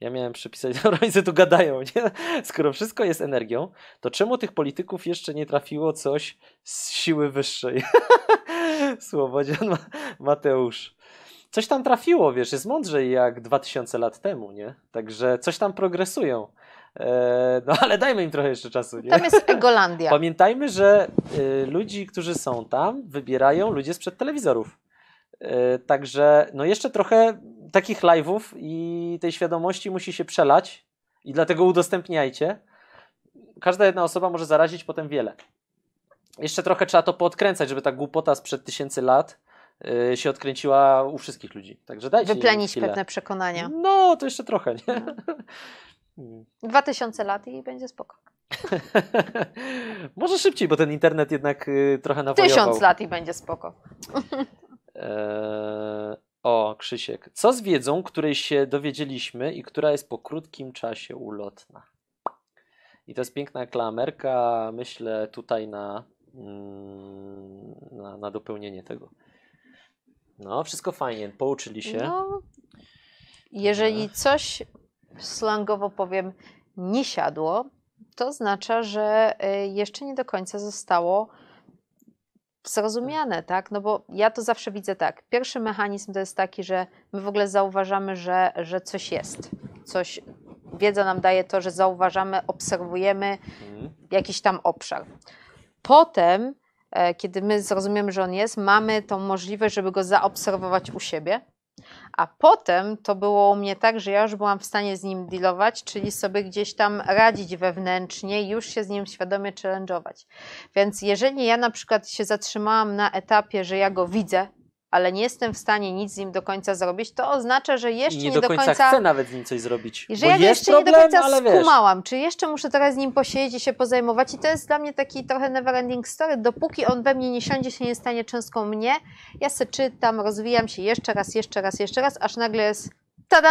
Ja miałem przypisać, no rodzice tu gadają, nie? Skoro wszystko jest energią, to czemu tych polityków jeszcze nie trafiło coś z siły wyższej? Słowodzian Mateusz coś tam trafiło, wiesz, jest mądrzej jak 2000 lat temu, nie? Także coś tam progresują. E, no ale dajmy im trochę jeszcze czasu. Nie? Tam jest Egolandia. Pamiętajmy, że e, ludzi, którzy są tam, wybierają ludzie sprzed telewizorów. E, także no jeszcze trochę takich live'ów i tej świadomości musi się przelać i dlatego udostępniajcie. Każda jedna osoba może zarazić potem wiele. Jeszcze trochę trzeba to podkręcać, żeby ta głupota sprzed tysięcy lat Y, się odkręciła u wszystkich ludzi. Także dajcie Wyplenić pewne przekonania. No, to jeszcze trochę, nie? No. Dwa tysiące lat i będzie spoko. Może szybciej, bo ten internet jednak y, trochę nawojował. Tysiąc lat i będzie spoko. E, o, Krzysiek. Co z wiedzą, której się dowiedzieliśmy i która jest po krótkim czasie ulotna? I to jest piękna klamerka, myślę, tutaj na, mm, na, na dopełnienie tego. No, wszystko fajnie, pouczyli się. No, jeżeli coś slangowo powiem nie siadło, to oznacza, że y, jeszcze nie do końca zostało zrozumiane, tak? No bo ja to zawsze widzę tak. Pierwszy mechanizm to jest taki, że my w ogóle zauważamy, że, że coś jest. Coś, wiedza nam daje to, że zauważamy, obserwujemy mhm. jakiś tam obszar. Potem E, kiedy my zrozumiemy, że on jest, mamy tą możliwość, żeby go zaobserwować u siebie. A potem to było u mnie tak, że ja już byłam w stanie z nim dealować, czyli sobie gdzieś tam radzić wewnętrznie już się z nim świadomie challenge'ować. Więc jeżeli ja na przykład się zatrzymałam na etapie, że ja go widzę, ale nie jestem w stanie nic z nim do końca zrobić, to oznacza, że jeszcze nie, nie, do końca, końca chcę nawet z nim coś zrobić. Że ja jeszcze problem, nie do końca skumałam, czy jeszcze muszę teraz z nim posiedzieć i się pozajmować i to jest dla mnie taki trochę neverending story, dopóki on we mnie nie siądzie, się nie stanie cząstką mnie, ja se czytam, rozwijam się jeszcze raz, jeszcze raz, jeszcze raz, aż nagle jest Tada!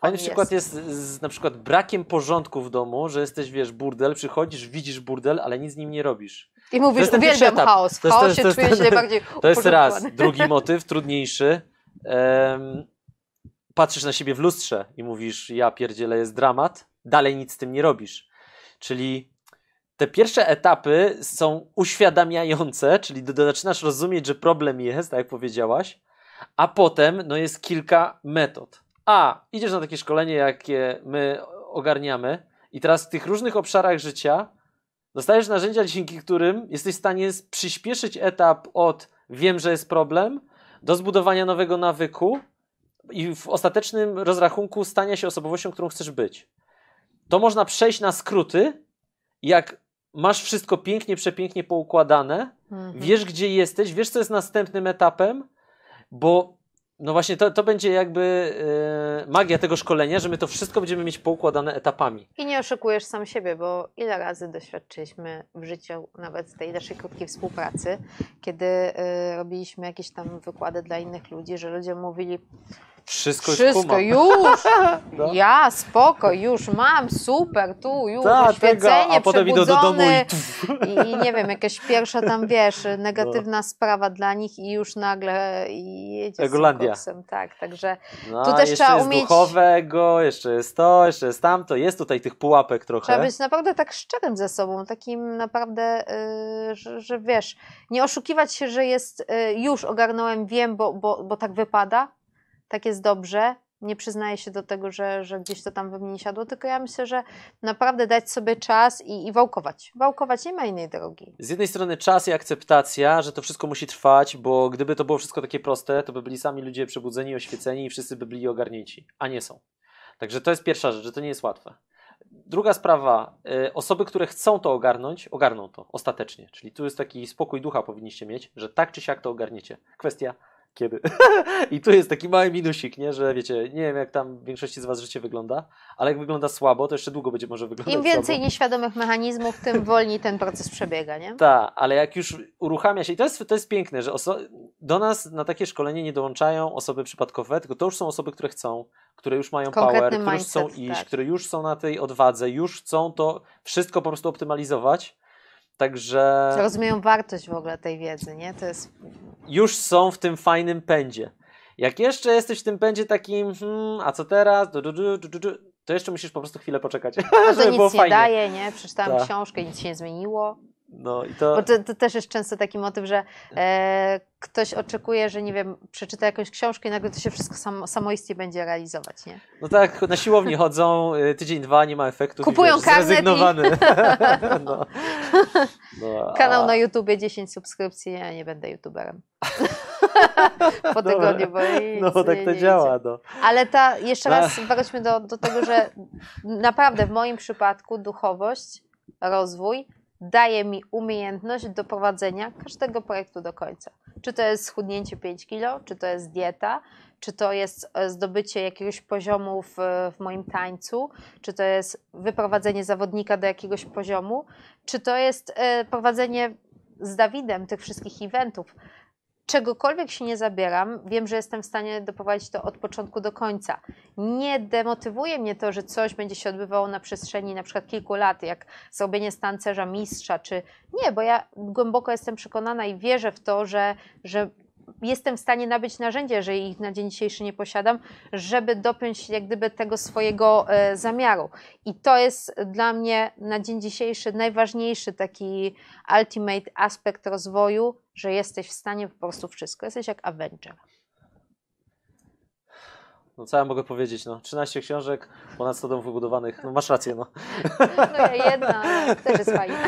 Fajny przykład jest. jest z na przykład brakiem porządku w domu, że jesteś, wiesz, burdel, przychodzisz, widzisz burdel, ale nic z nim nie robisz. I mówisz, to uwielbiam chaos. W chaosie to jest, to czuję się najbardziej To jest raz. Drugi motyw, trudniejszy. Um, patrzysz na siebie w lustrze i mówisz, ja pierdzielę, jest dramat. Dalej nic z tym nie robisz. Czyli te pierwsze etapy są uświadamiające, czyli zaczynasz rozumieć, że problem jest, tak jak powiedziałaś, a potem no, jest kilka metod. A, idziesz na takie szkolenie, jakie my ogarniamy i teraz w tych różnych obszarach życia Dostajesz narzędzia, dzięki którym jesteś w stanie przyspieszyć etap od wiem, że jest problem, do zbudowania nowego nawyku i w ostatecznym rozrachunku stania się osobowością, którą chcesz być. To można przejść na skróty, jak masz wszystko pięknie, przepięknie poukładane, mhm. wiesz, gdzie jesteś, wiesz, co jest następnym etapem, bo no właśnie, to, to będzie jakby e, magia tego szkolenia, że my to wszystko będziemy mieć poukładane etapami. I nie oszukujesz sam siebie, bo ile razy doświadczyliśmy w życiu, nawet z tej naszej krótkiej współpracy, kiedy e, robiliśmy jakieś tam wykłady dla innych ludzi, że ludzie mówili, wszystko, Wszystko już. No. Ja, spoko, już mam, super, tu, już, Ta, oświecenie, tego, a potem do domu i... I, i... nie wiem, jakaś pierwsza tam, wiesz, no. negatywna no. sprawa dla nich i już nagle jedzie Egolandia. z koksem. Tak, także no, tu też jeszcze trzeba umieć... duchowego, jeszcze jest to, jeszcze jest tamto, jest tutaj tych pułapek trochę. Trzeba być naprawdę tak szczerym ze sobą, takim naprawdę, yy, że, że, wiesz, nie oszukiwać się, że jest, yy, już ogarnąłem, wiem, bo, bo, bo tak wypada, tak jest dobrze, nie przyznaję się do tego, że, że gdzieś to tam we mnie siadło, tylko ja myślę, że naprawdę dać sobie czas i, i wałkować. Wałkować nie ma innej drogi. Z jednej strony czas i akceptacja, że to wszystko musi trwać, bo gdyby to było wszystko takie proste, to by byli sami ludzie przebudzeni, oświeceni i wszyscy by byli ogarnięci, a nie są. Także to jest pierwsza rzecz, że to nie jest łatwe. Druga sprawa, y, osoby, które chcą to ogarnąć, ogarną to ostatecznie. Czyli tu jest taki spokój ducha powinniście mieć, że tak czy siak to ogarniecie. Kwestia kiedy. I tu jest taki mały minusik, nie? Że wiecie, nie wiem jak tam w większości z Was życie wygląda, ale jak wygląda słabo, to jeszcze długo będzie może wyglądać Im więcej słabo. nieświadomych mechanizmów, tym wolniej ten proces przebiega, nie? Tak, ale jak już uruchamia się, i to jest, to jest piękne, że do nas na takie szkolenie nie dołączają osoby przypadkowe, tylko to już są osoby, które chcą, które już mają Konkretny power, które już chcą iść, tak. które już są na tej odwadze, już chcą to wszystko po prostu optymalizować. Także. Rozumieją wartość w ogóle tej wiedzy, nie? To jest już są w tym fajnym pędzie. Jak jeszcze jesteś w tym pędzie takim, hmm, a co teraz, du, du, du, to jeszcze musisz po prostu chwilę poczekać. To żeby nic było nie fajnie. daje, nie? Przeczytałam Ta. książkę, nic się nie zmieniło. No, i to... Bo to, to, też jest często taki motyw, że e, ktoś oczekuje, że nie wiem, przeczyta jakąś książkę i nagle to się wszystko sam, samoistnie będzie realizować, nie? No tak, na siłowni chodzą, e, tydzień, dwa, nie ma efektu. Kupują karnet i... No. no. No, a... Kanał na YouTubie, 10 subskrypcji, ja nie będę YouTuberem. po tygodniu, bo nic, No tak nie, to działa. No. Ale ta, jeszcze raz wróćmy do, do tego, że naprawdę w moim przypadku duchowość, rozwój daje mi umiejętność doprowadzenia każdego projektu do końca. Czy to jest schudnięcie 5 kg, czy to jest dieta, czy to jest e, zdobycie jakiegoś poziomu w, w, moim tańcu, czy to jest wyprowadzenie zawodnika do jakiegoś poziomu, czy to jest e, prowadzenie z Dawidem tych wszystkich eventów czegokolwiek się nie zabieram, wiem, że jestem w stanie doprowadzić to od początku do końca. Nie demotywuje mnie to, że coś będzie się odbywało na przestrzeni na przykład kilku lat, jak zrobienie tancerza mistrza, czy nie, bo ja głęboko jestem przekonana i wierzę w to, że, że jestem w stanie nabyć narzędzia, jeżeli ich na dzień dzisiejszy nie posiadam, żeby dopiąć jak gdyby tego swojego e, zamiaru. I to jest dla mnie na dzień dzisiejszy najważniejszy taki ultimate aspekt rozwoju, że jesteś w stanie po prostu wszystko. Jesteś jak Avenger. No co ja mogę powiedzieć, no 13 książek, ponad 100 domów wybudowanych, no masz rację, no. No ja no, jedna, też jest fajnie.